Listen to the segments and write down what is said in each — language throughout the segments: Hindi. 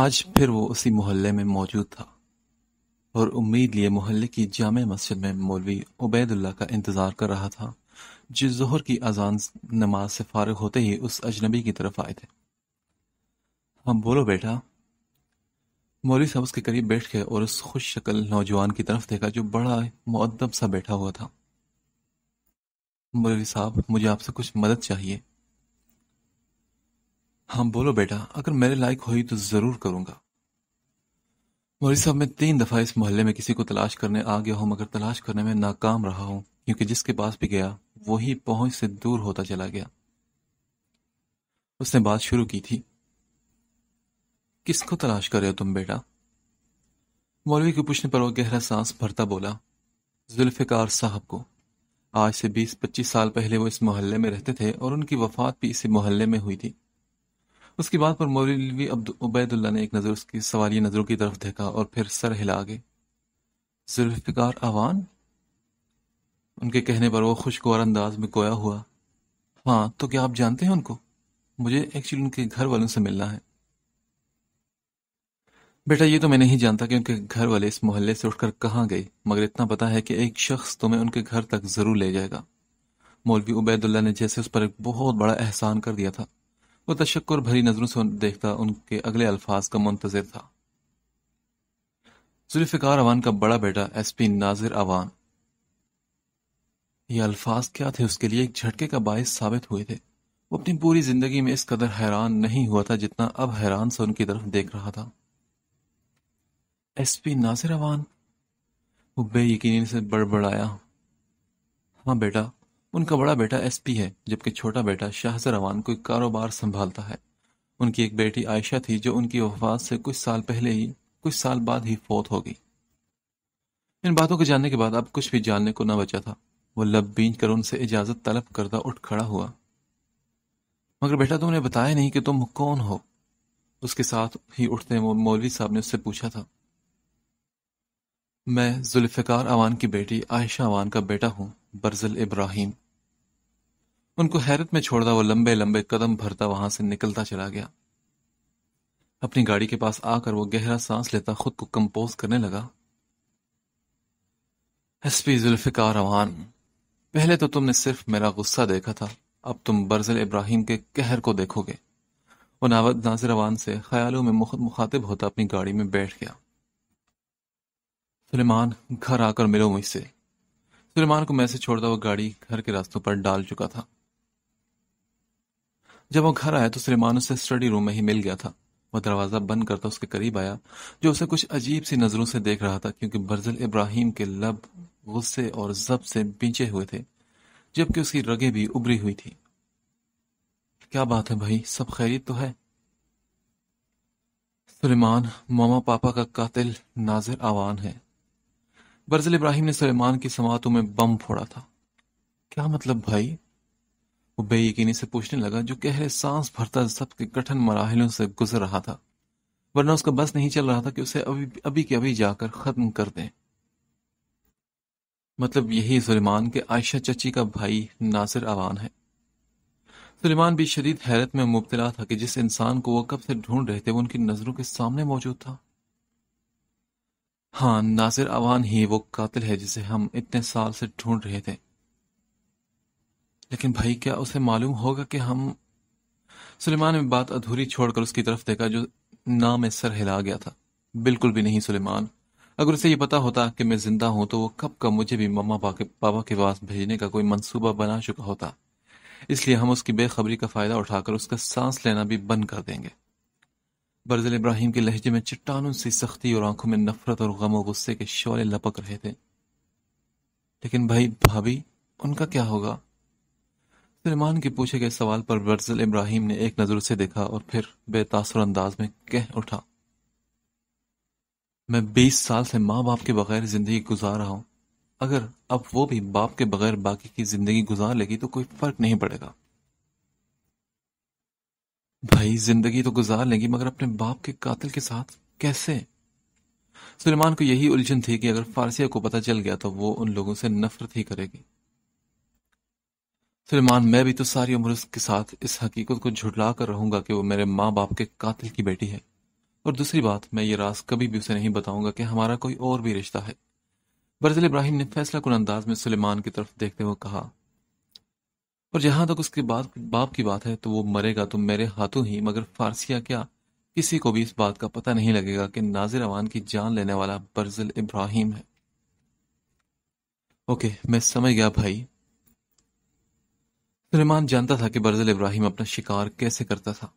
आज फिर वो उसी मोहल्ले में मौजूद था और उम्मीद लिए मोहल्ले की जाम मस्जिद में मौलवी उबैदुल्ला का इंतज़ार कर रहा था जो जोहर की अजान नमाज से फारग होते ही उस अजनबी की तरफ आए थे हम बोलो बेटा मौलवी साहब उसके करीब बैठ गए और उस खुश शक्ल नौजवान की तरफ देखा जो बड़ा मुद्दम सा बैठा हुआ था मौलवी साहब मुझे आपसे कुछ मदद चाहिए हाँ बोलो बेटा अगर मेरे लायक हुई तो जरूर करूंगा मोरी साहब मैं तीन दफा इस मोहल्ले में किसी को तलाश करने आ गया हूं मगर तलाश करने में नाकाम रहा हूं क्योंकि जिसके पास भी गया वही पहुंच से दूर होता चला गया उसने बात शुरू की थी किसको तलाश कर रहे हो तुम बेटा मौलवी के पूछने पर वो गहरा सांस भरता बोला जुल्फिकार साहब को आज से 20-25 साल पहले वो इस मोहल्ले में रहते थे और उनकी वफात भी इसी मोहल्ले में हुई थी उसके बाद पर मौलवी उबैदुल्ला ने एक नज़र उसकी सवाली नज़रों की तरफ देखा और फिर सर हिला गए जुल्फिकार आवान उनके कहने पर वो खुशगवार अंदाज में गोया हुआ हाँ तो क्या आप जानते हैं उनको मुझे एक्चुअली उनके घर वालों से मिलना है बेटा ये तो मैं नहीं जानता कि उनके घर वाले इस मोहल्ले से उठकर कहाँ गए मगर इतना पता है कि एक शख्स तुम्हें उनके घर तक ज़रूर ले जाएगा मौलवी उबैदुल्ला ने जैसे उस पर एक बहुत बड़ा एहसान कर दिया था वो तशक् और भरी नजरों से देखता उनके अगले अल्फाज का मुंतजर था जुल्फिकार अवान का बड़ा बेटा एस पी नाजिर अवान ये अल्फाज क्या थे उसके लिए एक झटके का बायस साबित हुए थे वो अपनी पूरी जिंदगी में इस कदर हैरान नहीं हुआ था जितना अब हैरान से उनकी तरफ देख रहा था एस पी नाजिर अवान वो बेयकीनी से बड़बड़ाया हाँ बेटा उनका बड़ा बेटा एसपी है जबकि छोटा बेटा को एक कारोबार संभालता है उनकी एक बेटी आयशा थी जो उनकी वफात से कुछ साल पहले ही कुछ साल बाद ही फौत हो गई इन बातों को जानने के बाद अब कुछ भी जानने को न बचा था वो लब बीज कर उनसे इजाजत तलब करता उठ खड़ा हुआ मगर बेटा तुमने बताया नहीं कि तुम कौन हो उसके साथ ही उठते मौलवी साहब ने उससे पूछा था मैं जुल्फ़िकार अवान की बेटी आयशा अवान का बेटा हूं बर्जल इब्राहिम उनको हैरत में छोड़ता वो लंबे लंबे कदम भरता वहां से निकलता चला गया अपनी गाड़ी के पास आकर वो गहरा सांस लेता खुद को कंपोज करने लगा एसपी जुल्फिकार रवान पहले तो तुमने सिर्फ मेरा गुस्सा देखा था अब तुम बर्जल इब्राहिम के कहर को देखोगे वो नावत नाजिरवान से ख्यालों में मुखातिब होता अपनी गाड़ी में बैठ गया सुलेमान घर आकर मिलो मुझसे सुलेमान को मैसेज छोड़ता वो गाड़ी घर के रास्तों पर डाल चुका था जब वो घर आया तो सलेमान उसे स्टडी रूम में ही मिल गया था वह दरवाज़ा बंद करता उसके करीब आया जो उसे कुछ अजीब सी नज़रों से देख रहा था क्योंकि बर्जल इब्राहिम के लब गुस्से और जब से बिंचे हुए थे जबकि उसकी रगे भी उभरी हुई थी क्या बात है भाई सब खैरियत तो है सुलेमान मामा पापा का कातिल नाजिर आवान है बर्जल इब्राहिम ने सुलेमान की समातों में बम फोड़ा था क्या मतलब भाई वो बेयकीनी से पूछने लगा जो गहरे सांस भरता सबके कठिन मराहलों से गुजर रहा था वरना उसका बस नहीं चल रहा था कि उसे अभी अभी के अभी जाकर खत्म कर दें मतलब यही सुलेमान के आयशा चची का भाई नासिर अवान है सुलेमान भी शदीद हैरत में मुबतला था कि जिस इंसान को वह कब से ढूंढ रहे थे वो उनकी नजरों के सामने मौजूद था हाँ नासिर अवान ही वो कातिल है जिसे हम इतने साल से ढूंढ रहे थे लेकिन भाई क्या उसे मालूम होगा कि हम सुलेमान ने बात अधूरी छोड़कर उसकी तरफ देखा जो ना में सर हिला गया था बिल्कुल भी नहीं सुलेमान अगर उसे ये पता होता कि मैं जिंदा हूं तो वो कब का मुझे भी मम्मा पापा के पास भेजने का कोई मंसूबा बना चुका होता इसलिए हम उसकी बेखबरी का फायदा उठाकर उसका सांस लेना भी बंद कर देंगे बरजल इब्राहिम के लहजे में चट्टानों से सख्ती और आंखों में नफरत और गम और गुस्से के शोले लपक रहे थे लेकिन भाई भाभी उनका क्या होगा सलमान के पूछे गए सवाल पर वर्जल इब्राहिम ने एक नज़र से देखा और फिर बेतासर अंदाज में कह उठा मैं बीस साल से माँ बाप के बगैर जिंदगी गुजार रहा हूं अगर अब वो भी बाप के बगैर बाकी की जिंदगी गुजार लेगी तो कोई फर्क नहीं पड़ेगा भाई जिंदगी तो गुजार लेगी मगर अपने बाप के कातिल के साथ कैसे सुलेमान को यही उलझन थी कि अगर फारसिया को पता चल गया तो वो उन लोगों से नफरत ही करेगी सुलेमान मैं भी तो सारी उम्र उसके साथ इस हकीकत को झुटला कर रहूंगा कि वो मेरे माँ बाप के कातिल की बेटी है और दूसरी बात मैं ये राज कभी भी उसे नहीं बताऊंगा कि हमारा कोई और भी रिश्ता है बरजल इब्राहिम ने फैसला कुल अंदाज में सुलेमान की तरफ देखते हुए कहा और जहां तक उसके बाद बाप की बात है तो वो मरेगा तो मेरे हाथों ही मगर फारसिया क्या किसी को भी इस बात का पता नहीं लगेगा कि नाजिर अवान की जान लेने वाला बरजल इब्राहिम है ओके मैं समझ गया भाई सुलेमान जानता था कि बरजल इब्राहिम अपना शिकार कैसे करता था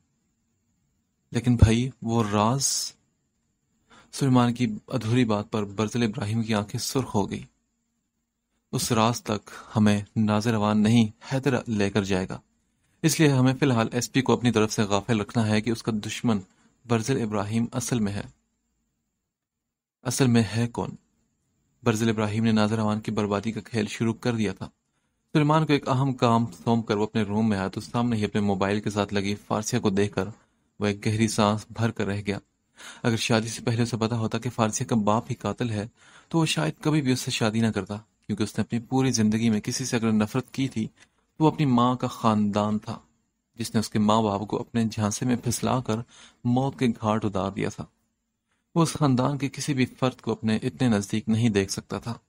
लेकिन भाई वो राज सुलेमान की अधूरी बात पर बरजल इब्राहिम की आंखें सुर्ख हो गई उस राज तक हमें नाजरवान नहीं हैदर लेकर जाएगा इसलिए हमें फिलहाल एसपी को अपनी तरफ से गाफिल रखना है कि उसका दुश्मन बरजल इब्राहिम असल में है असल में है कौन बरजल इब्राहिम ने नाजरवान की बर्बादी का खेल शुरू कर दिया था सुलेमान को एक अहम काम सौंप कर वो अपने रूम में आया तो सामने ही अपने मोबाइल के साथ लगी फारसिया को देखकर वह एक गहरी सांस भर कर रह गया अगर शादी से पहले उसे पता होता कि फारसिया का बाप ही कातिल है तो वह शायद कभी भी उससे शादी ना करता क्योंकि उसने अपनी पूरी जिंदगी में किसी से अगर नफरत की थी तो वो अपनी माँ का खानदान था जिसने उसके माँ बाप को अपने झांसे में फिसला कर मौत के घाट उतार दिया था वो उस खानदान के किसी भी फर्द को अपने इतने नजदीक नहीं देख सकता था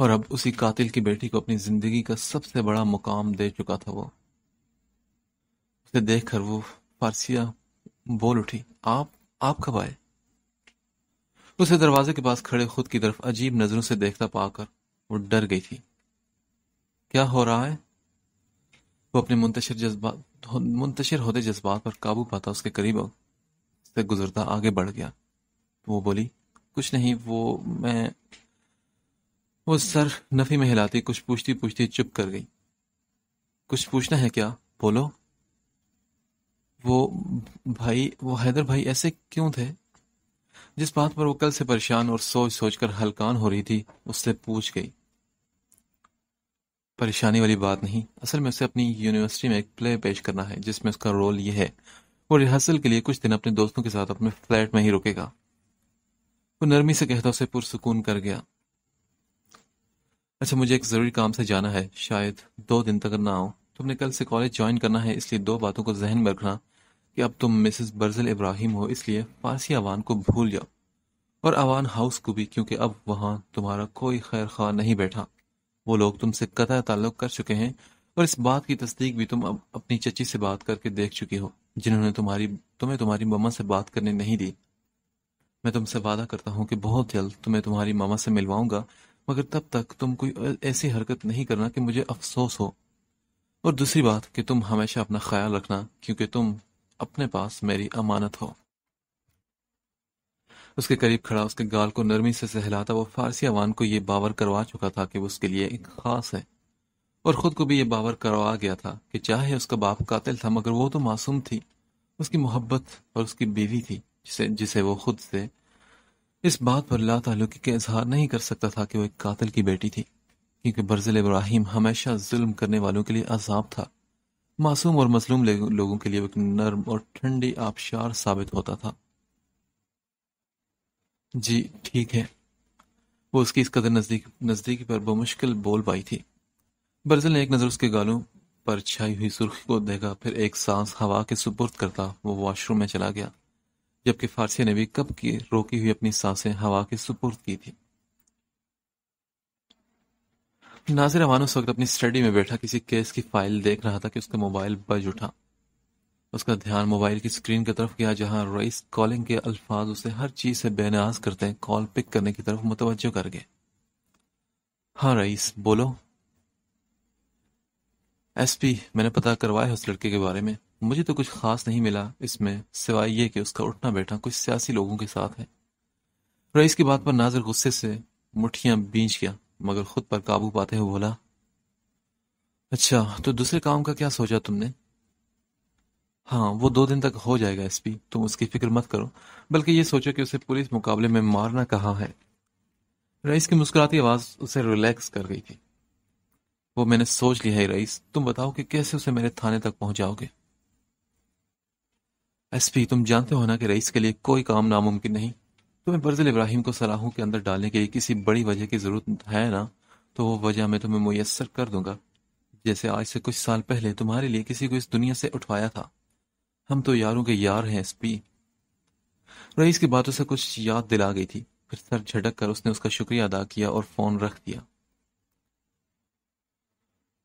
और अब उसी कातिल की बेटी को अपनी जिंदगी का सबसे बड़ा मुकाम दे चुका था वो उसे देखकर वो फारसिया बोल उठी आप आप कब आए उसे दरवाजे के पास खड़े खुद की तरफ अजीब नजरों से देखता पाकर वो डर गई थी क्या हो रहा है वो अपने मुंतशिर जज्बा मुंतशिर होते जज्बात पर काबू पाता उसके करीब से गुजरता आगे बढ़ गया तो वो बोली कुछ नहीं वो मैं वो सर नफी में हिलाती कुछ पूछती पूछती चुप कर गई कुछ पूछना है क्या बोलो वो भाई वो हैदर भाई ऐसे क्यों थे जिस बात पर वो कल से परेशान और सोच सोच कर हलकान हो रही थी उससे पूछ गई परेशानी वाली बात नहीं असल में उसे अपनी यूनिवर्सिटी में एक प्ले पेश करना है जिसमें उसका रोल ये है वो रिहर्सल के लिए कुछ दिन अपने दोस्तों के साथ अपने फ्लैट में ही रुकेगा वो नरमी से कहता उसे पुरसकून कर गया अच्छा मुझे एक ज़रूरी काम से जाना है शायद दो दिन तक ना आओ तुमने कल से कॉलेज ज्वाइन करना है इसलिए दो बातों को जहन में रखना कि अब तुम मिसेस बर्जल इब्राहिम हो इसलिए फारसी अवान को भूल जाओ और अवान हाउस को भी क्योंकि अब वहां तुम्हारा कोई खैर खा नहीं बैठा वो लोग तुमसे कतः ताल्लुक कर चुके हैं और इस बात की तस्दीक भी तुम अब अपनी चची से बात करके देख चुकी हो जिन्होंने तुम्हारी तुम्हें तुम्हारी ममा से बात करने नहीं दी मैं तुमसे वादा करता हूँ कि बहुत जल्द तुम्हें तुम्हारी मामा से मिलवाऊंगा मगर तब तक तुम कोई ऐसी हरकत नहीं करना कि मुझे अफसोस हो और दूसरी बात कि तुम हमेशा अपना ख्याल रखना क्योंकि तुम अपने पास मेरी अमानत हो उसके करीब खड़ा उसके गाल को नरमी से सहलाता वो फारसी अवान को यह बावर करवा चुका था कि वो उसके लिए एक खास है और खुद को भी यह बावर करवा गया था कि चाहे उसका बाप कातिल था मगर वो तो मासूम थी उसकी मोहब्बत और उसकी बीवी थी जिसे जिसे वो खुद से इस बात पर लातालुकी का इजहार नहीं कर सकता था कि वो एक कातिल की बेटी थी क्योंकि बर्जिल इब्राहिम हमेशा जुल्म करने वालों के लिए अजाब था मासूम और मजलूम लोगों के लिए एक नर्म और ठंडी आबशार साबित होता था जी ठीक है वो उसकी इस कदर नजदीक नजदीकी पर बमुश्किल बोल पाई थी बर्जिल ने एक नज़र उसके गालों पर छाई हुई सुर्खी को देखा फिर एक सांस हवा के सुपुर्द करता वो वॉशरूम में चला गया जबकि फारसी ने भी कब की रोकी हुई अपनी सांसें हवा के सुपुर्द की थी नाजिर अवान उस वक्त अपनी स्टडी में बैठा किसी केस की फाइल देख रहा था कि उसका मोबाइल बज उठा उसका ध्यान मोबाइल की स्क्रीन की तरफ गया जहां रईस कॉलिंग के अल्फाज उसे हर चीज से बेनियाज करते हैं कॉल पिक करने की तरफ मुतवजो कर गए हाँ रईस बोलो एसपी मैंने पता करवाया उस लड़के के बारे में मुझे तो कुछ खास नहीं मिला इसमें सिवाय ये कि उसका उठना बैठना कुछ सियासी लोगों के साथ है रईस की बात पर नाजर गुस्से से मुठियां बींच गया मगर खुद पर काबू पाते हुए बोला अच्छा तो दूसरे काम का क्या सोचा तुमने हाँ वो दो दिन तक हो जाएगा एसपी तुम उसकी फिक्र मत करो बल्कि ये सोचो कि उसे पुलिस मुकाबले में मारना कहा है रईस की मुस्कुराती आवाज उसे रिलैक्स कर गई थी वो मैंने सोच लिया है रईस तुम बताओ कि कैसे उसे मेरे थाने तक पहुंचाओगे एस पी तुम जानते हो ना कि रईस के लिए कोई काम नामुमकिन नहीं तुम्हें बर्जिल इब्राहिम को सलाहों के अंदर डालने के लिए किसी बड़ी वजह की जरूरत है ना तो वो वजह मैं तुम्हें मुयसर कर दूंगा जैसे आज से कुछ साल पहले तुम्हारे लिए किसी को इस दुनिया से उठवाया था हम तो यारों के यार हैं एस पी रईस की बातों से कुछ याद दिला गई थी फिर सर झटक कर उसने उसका शुक्रिया अदा किया और फोन रख दिया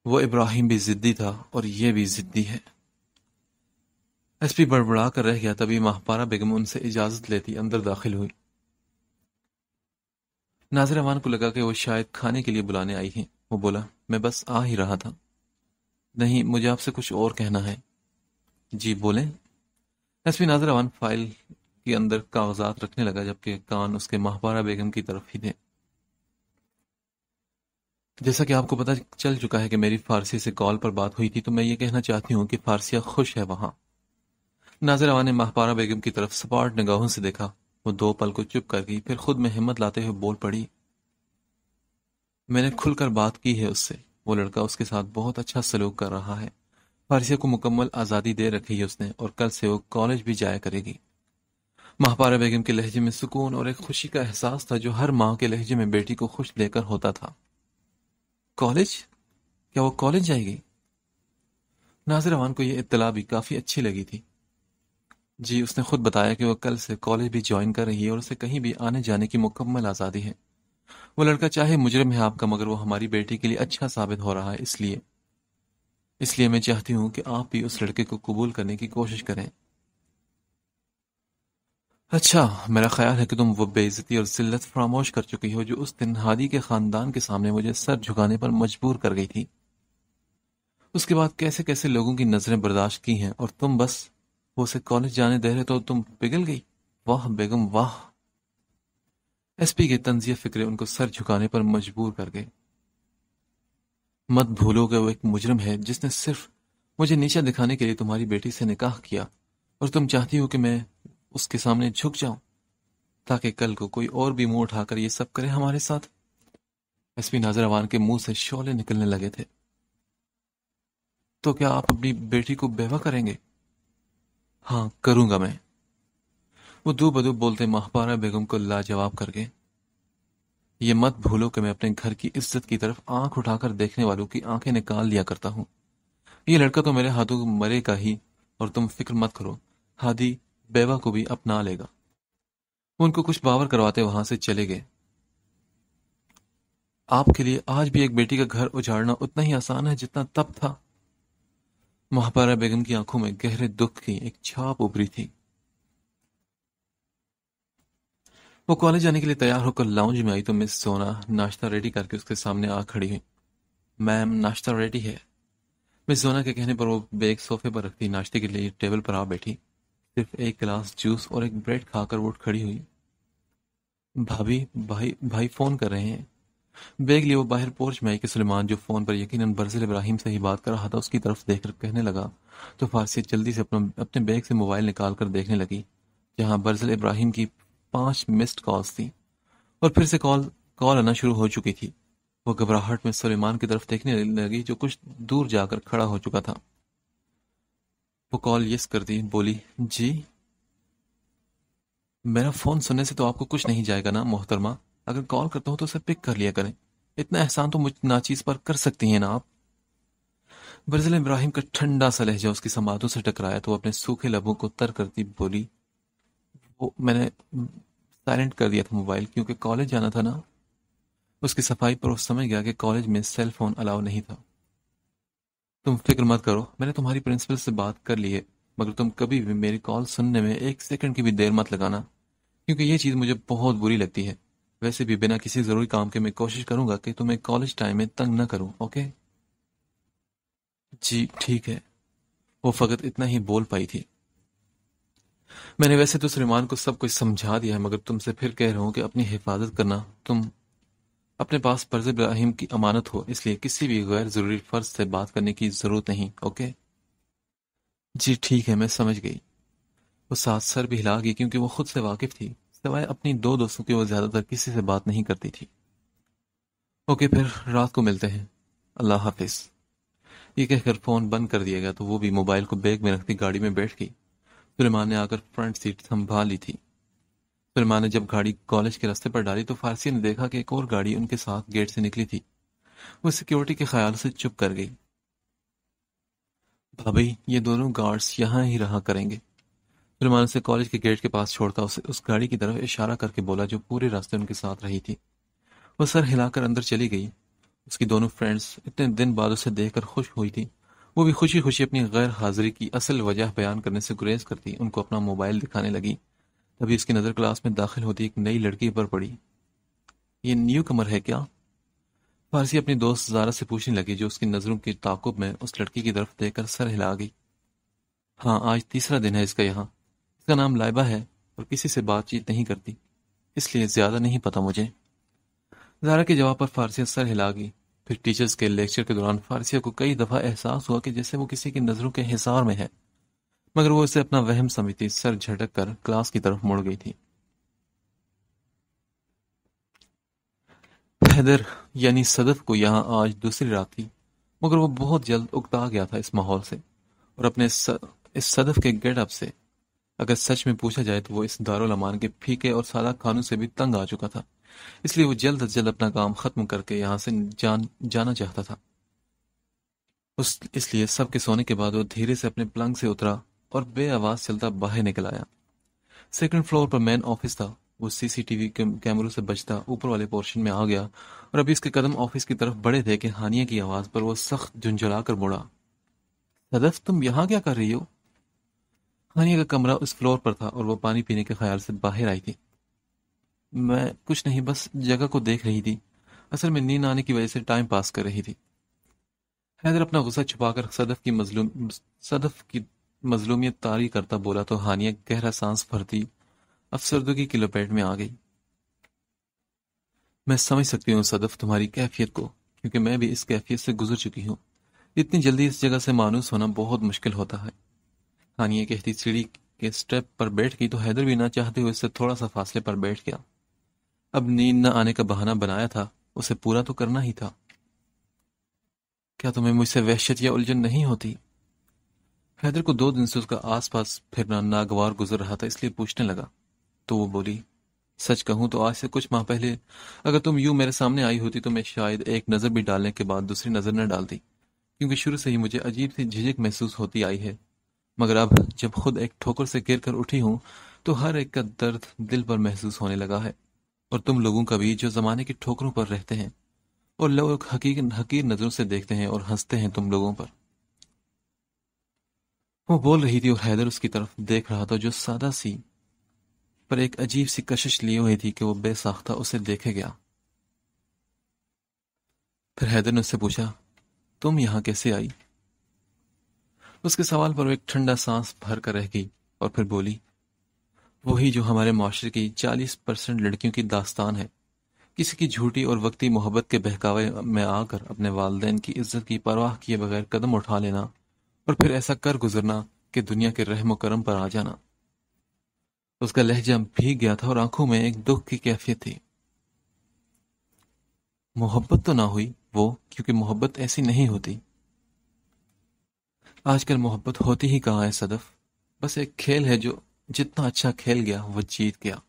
वो इब्राहिम भी जिद्दी था और ये भी जिद्दी है एसपी बड़बड़ा कर रह गया तभी माहपारा बेगम उनसे इजाजत लेती अंदर दाखिल हुई नाजिर अवान को लगा कि वो शायद खाने के लिए बुलाने आई हैं वो बोला मैं बस आ ही रहा था नहीं मुझे आपसे कुछ और कहना है जी बोले S P Nazir Aman file के अंदर कागजात रखने लगा जबकि कान उसके माहपारा बेगम की तरफ ही थे जैसा कि आपको पता चल चुका है कि मेरी फारसी से कॉल पर बात हुई थी तो मैं ये कहना चाहती हूँ कि फारसिया खुश है वहां नाजिरवा ने माहपारा बेगम की तरफ सपाट निगाहों से देखा वो दो पल को चुप कर गई फिर खुद में हिम्मत लाते हुए बोल पड़ी मैंने खुलकर बात की है उससे वो लड़का उसके साथ बहुत अच्छा सलूक कर रहा है फारसिया को मुकम्मल आज़ादी दे रखी है उसने और कल से वो कॉलेज भी जाया करेगी महापारा बेगम के लहजे में सुकून और एक खुशी का एहसास था जो हर माँ के लहजे में बेटी को खुश देकर होता था कॉलेज क्या वो कॉलेज जाएगी नाजिर को यह इतला भी काफ़ी अच्छी लगी थी जी उसने खुद बताया कि वह कल से कॉलेज भी ज्वाइन कर रही है और उसे कहीं भी आने जाने की मुकम्मल आज़ादी है वो लड़का चाहे मुजरम है आपका मगर वो हमारी बेटी के लिए अच्छा साबित हो रहा है इसलिए इसलिए मैं चाहती हूं कि आप भी उस लड़के को कबूल करने की कोशिश करें अच्छा मेरा ख्याल है कि तुम वो बेइज्जती और जिल्लत फरामोश कर चुकी हो जो उस दिन हादी के खानदान के सामने मुझे सर झुकाने पर मजबूर कर गई थी उसके बाद कैसे कैसे लोगों की नज़रें बर्दाश्त की हैं और तुम बस वो उसे कॉलेज जाने दे रहे तो तुम पिघल गई वाह बेगम वाह एसपी के तंजिया फिक्रे उनको सर झुकाने पर मजबूर कर गए मत भूलो कि वो एक मुजरम है जिसने सिर्फ मुझे नीचा दिखाने के लिए तुम्हारी बेटी से निकाह किया और तुम चाहती हो कि मैं उसके सामने झुक जाऊं ताकि कल को कोई और भी मुंह उठाकर ये सब करे हमारे साथ एसपी नाजरावान के मुंह से शोले निकलने लगे थे तो क्या आप अपनी बेटी को बेवा करेंगे हाँ करूंगा मैं वो दो बदू बोलते माहपारा बेगम को लाजवाब करके ये मत भूलो कि मैं अपने घर की इज्जत की तरफ आंख उठाकर देखने वालों की आंखें निकाल लिया करता हूं ये लड़का तो मेरे हाथों मरेगा ही और तुम फिक्र मत करो हादी बेवा को भी अपना लेगा उनको कुछ बावर करवाते वहां से चले गए आपके लिए आज भी एक बेटी का घर उजाड़ना उतना ही आसान है जितना तब था महापारा बेगम की आंखों में गहरे दुख की एक छाप उभरी थी वो कॉलेज जाने के लिए तैयार होकर लाउंज में आई तो मिस सोना नाश्ता रेडी करके उसके सामने आ खड़ी हुई मैम नाश्ता रेडी है मिस सोना के कहने पर वो बैग सोफे पर रखती नाश्ते के लिए टेबल पर आ बैठी सिर्फ एक गिलास जूस और एक ब्रेड खाकर वो खड़ी हुई भाभी भाई भाई फोन कर रहे हैं बेग लिए वो बाहर पहुंच में आई कि सलेमान जो फ़ोन पर यकीनन बरजिल इब्राहिम से ही बात कर रहा था उसकी तरफ देखकर कहने लगा तो फारसी जल्दी से अपना अपने बैग से मोबाइल निकाल कर देखने लगी जहाँ बरजिल इब्राहिम की पांच मिस्ड कॉल्स थी और फिर से कॉल कॉल आना शुरू हो चुकी थी वह घबराहट में सलेमान की तरफ देखने लगी जो कुछ दूर जाकर खड़ा हो चुका था वो कॉल यस कर दी बोली जी मेरा फोन सुनने से तो आपको कुछ नहीं जाएगा ना मोहतरमा अगर कॉल करता हूं तो उसे पिक कर लिया करें इतना एहसान तो मुझ नाचीज पर कर सकती हैं ना आप बरजिल इब्राहिम का ठंडा सा लहजा उसकी समाधों से टकराया तो अपने सूखे लबों को तर करती बोली वो मैंने साइलेंट कर दिया था मोबाइल क्योंकि कॉलेज जाना था ना उसकी सफाई पर वो समझ गया कि कॉलेज में सेल फोन अलाउ नहीं था तुम फिक्र मत करो मैंने तुम्हारी प्रिंसिपल से बात कर ली है मगर तुम कभी भी मेरी कॉल सुनने में एक सेकंड की भी देर मत लगाना क्योंकि ये चीज़ मुझे बहुत बुरी लगती है वैसे भी बिना किसी जरूरी काम के मैं कोशिश करूंगा कि तुम्हें कॉलेज टाइम में तंग ना करूं ओके जी ठीक है वो फकत इतना ही बोल पाई थी मैंने वैसे तो सलमान को सब कुछ समझा दिया है मगर तुमसे फिर कह रहा हूं कि अपनी हिफाजत करना तुम अपने पास फर्ज इब्राहिम की अमानत हो इसलिए किसी भी गैर जरूरी फर्ज से बात करने की जरूरत नहीं ओके जी ठीक है मैं समझ गई वो साथ सर भी हिला गई क्योंकि वो खुद से वाकिफ थी सिवाय अपनी दो दोस्तों की वो ज्यादातर किसी से बात नहीं करती थी ओके फिर रात को मिलते हैं अल्लाह हाफिज ये कहकर फोन बंद कर दिया गया तो वो भी मोबाइल को बैग में रखती गाड़ी में बैठ गई सुलेमान ने आकर फ्रंट सीट संभाल ली थी सुलेमान ने जब गाड़ी कॉलेज के रास्ते पर डाली तो फारसी ने देखा कि एक और गाड़ी उनके साथ गेट से निकली थी वो सिक्योरिटी के ख्याल से चुप कर गई भाभी ये दोनों गार्ड्स यहां ही रहा करेंगे मैंने उसे कॉलेज के गेट के पास छोड़कर उसे उस गाड़ी की तरफ इशारा करके बोला जो पूरे रास्ते उनके साथ रही थी वह सर हिलाकर अंदर चली गई उसकी दोनों फ्रेंड्स इतने दिन बाद उसे देखकर खुश हुई थी वो भी खुशी खुशी अपनी गैर हाजिरी की असल वजह बयान करने से गुरेज करती उनको अपना मोबाइल दिखाने लगी तभी उसकी नज़र क्लास में दाखिल होती एक नई लड़की पर पड़ी ये न्यू कमर है क्या फारसी अपनी दोस्त जारा से पूछने लगी जो उसकी नज़रों के ताकुब में उस लड़की की तरफ देखकर सर हिला गई हाँ आज तीसरा दिन है इसका यहाँ इसका नाम लाइबा है और किसी से बातचीत नहीं करती इसलिए ज्यादा नहीं पता मुझे जारा के जवाब पर फारसिया सर हिला गई फिर टीचर्स के लेक्चर के दौरान फारसिया को कई दफा एहसास हुआ कि जैसे वो किसी की नजरों के हिसार में है मगर वो इसे अपना वहम समिति सर झटक कर क्लास की तरफ मुड़ गई थी हैदर यानी सदफ को यहाँ आज दूसरी रात थी मगर वो बहुत जल्द उगता गया था इस माहौल से और अपने स, इस सदफ के गेटअप से अगर सच में पूछा जाए तो वो इस दारोलमान के फीके और सारा खानों से भी तंग आ चुका था इसलिए वो जल्द अज जल्द अपना काम खत्म करके यहाँ से जान जाना चाहता था उस इसलिए सबके सोने के बाद वो धीरे से अपने पलंग से उतरा और बे आवाज चलता बाहर निकल आया सेकंड फ्लोर पर मैन ऑफिस था वो सीसीटीवी कैमरों से बचता ऊपर वाले पोर्शन में आ गया और अभी इसके कदम ऑफिस की तरफ बड़े थे कि हानिया की आवाज पर वो सख्त झुंझुला कर मुड़ा सदफ तुम यहाँ क्या कर रही हो हानिया का कमरा उस फ्लोर पर था और वो पानी पीने के ख्याल से बाहर आई थी मैं कुछ नहीं बस जगह को देख रही थी असल में नींद आने की वजह से टाइम पास कर रही थी हैदर अपना गुस्सा छुपाकर सदफ की मजलूम सदफ की मजलूमियत तारी करता बोला तो हानिया गहरा सांस भरती अफसरदगी की लपेट में आ गई मैं समझ सकती हूँ सदफ तुम्हारी कैफियत को क्योंकि मैं भी इस कैफियत से गुजर चुकी हूँ इतनी जल्दी इस जगह से मानूस होना बहुत मुश्किल होता है हानिया कहती सीढ़ी के स्टेप पर बैठ गई तो हैदर भी ना चाहते हुए उससे थोड़ा सा फासले पर बैठ गया अब नींद न आने का बहाना बनाया था उसे पूरा तो करना ही था क्या तुम्हें मुझसे वहशत या उलझन नहीं होती हैदर को दो दिन से उसका आसपास फिरना नागवार गुजर रहा था इसलिए पूछने लगा तो वो बोली सच कहूं तो आज से कुछ माह पहले अगर तुम यूं मेरे सामने आई होती तो मैं शायद एक नज़र भी डालने के बाद दूसरी नज़र न डालती क्योंकि शुरू से ही मुझे अजीब सी झिझक महसूस होती आई है मगर अब जब खुद एक ठोकर से गिर कर उठी हूं तो हर एक का दर्द दिल पर महसूस होने लगा है और तुम लोगों का भी जो जमाने की ठोकरों पर रहते हैं और लोग हकीर हकीर नजरों से देखते हैं और हंसते हैं तुम लोगों पर वो बोल रही थी और हैदर उसकी तरफ देख रहा था जो सादा सी पर एक अजीब सी कशिश लिए हुई थी कि वो बेसाख्ता उसे देखे गया फिर हैदर ने उससे पूछा तुम यहां कैसे आई उसके सवाल पर वो एक ठंडा सांस भर कर रह गई और फिर बोली वही जो हमारे माशरे की चालीस परसेंट लड़कियों की दास्तान है किसी की झूठी और वक्ती मोहब्बत के बहकावे में आकर अपने वालदेन की इज्जत की परवाह किए बगैर कदम उठा लेना और फिर ऐसा कर गुजरना कि दुनिया के रहम करम पर आ जाना उसका लहजा भीग गया था और आंखों में एक दुख की कैफियत थी मोहब्बत तो ना हुई वो क्योंकि मोहब्बत ऐसी नहीं होती आजकल मोहब्बत होती ही कहाँ है सदफ बस एक खेल है जो जितना अच्छा खेल गया वो जीत गया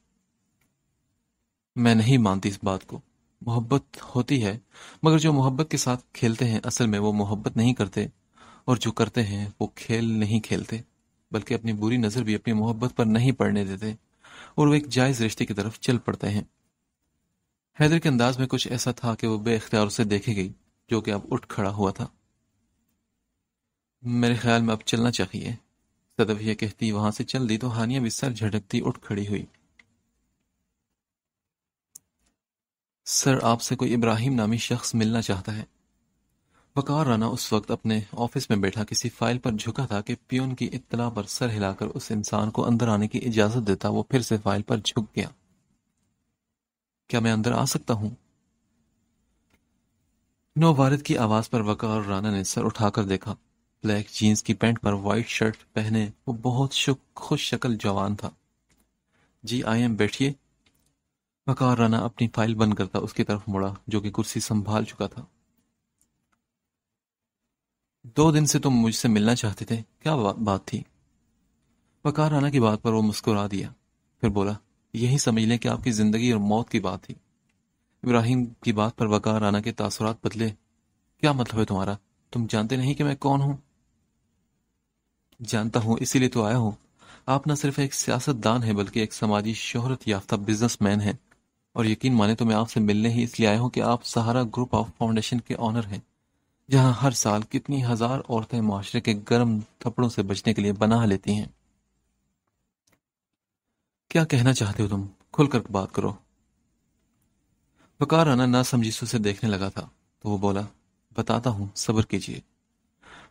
मैं नहीं मानती इस बात को मोहब्बत होती है मगर जो मोहब्बत के साथ खेलते हैं असल में वो मोहब्बत नहीं करते और जो करते हैं वो खेल नहीं खेलते बल्कि अपनी बुरी नज़र भी अपनी मोहब्बत पर नहीं पड़ने देते और वो एक जायज़ रिश्ते की तरफ चल पड़ते हैं हैदर के अंदाज में कुछ ऐसा था कि वो बेख्तियार उसे देखी गई जो कि अब उठ खड़ा हुआ था मेरे ख्याल में अब चलना चाहिए सदफ यह कहती वहां से चल दी तो हानिया भी सर झटकती उठ खड़ी हुई सर आपसे कोई इब्राहिम नामी शख्स मिलना चाहता है वकार राना उस वक्त अपने ऑफिस में बैठा किसी फाइल पर झुका था कि पियोन की इतला पर सर हिलाकर उस इंसान को अंदर आने की इजाजत देता वो फिर से फाइल पर झुक गया क्या मैं अंदर आ सकता हूं नौ वारिद की आवाज पर वकार राना ने सर उठाकर देखा ब्लैक जीन्स की पैंट पर वाइट शर्ट पहने वो बहुत खुश शक्ल जवान था जी आई एम बैठिए वकार राना अपनी फाइल बंद करता उसकी तरफ मुड़ा जो कि कुर्सी संभाल चुका था दो दिन से तुम मुझसे मिलना चाहते थे क्या बात थी वकार राना की बात पर वो मुस्कुरा दिया फिर बोला यही समझ लें कि आपकी जिंदगी और मौत की बात थी इब्राहिम की बात पर वकार राना के तासुरात बदले क्या मतलब है तुम्हारा तुम जानते नहीं कि मैं कौन हूं जानता हूँ इसीलिए तो आया हूँ आप न सिर्फ एक सियासतदान हैं बल्कि एक समाजी शोहरत याफ्ता बिजनेसमैन है और यकीन माने तो मैं आपसे मिलने ही इसलिए आया हूँ कि आप सहारा ग्रुप ऑफ फाउंडेशन के ऑनर हैं जहाँ हर साल कितनी हजार औरतें माशरे के गर्म कपड़ों से बचने के लिए बना लेती हैं क्या कहना चाहते हो तुम खुलकर बात करो बकार आना ना समझीसू से देखने लगा था तो वो बोला बताता हूँ सब्र कीजिए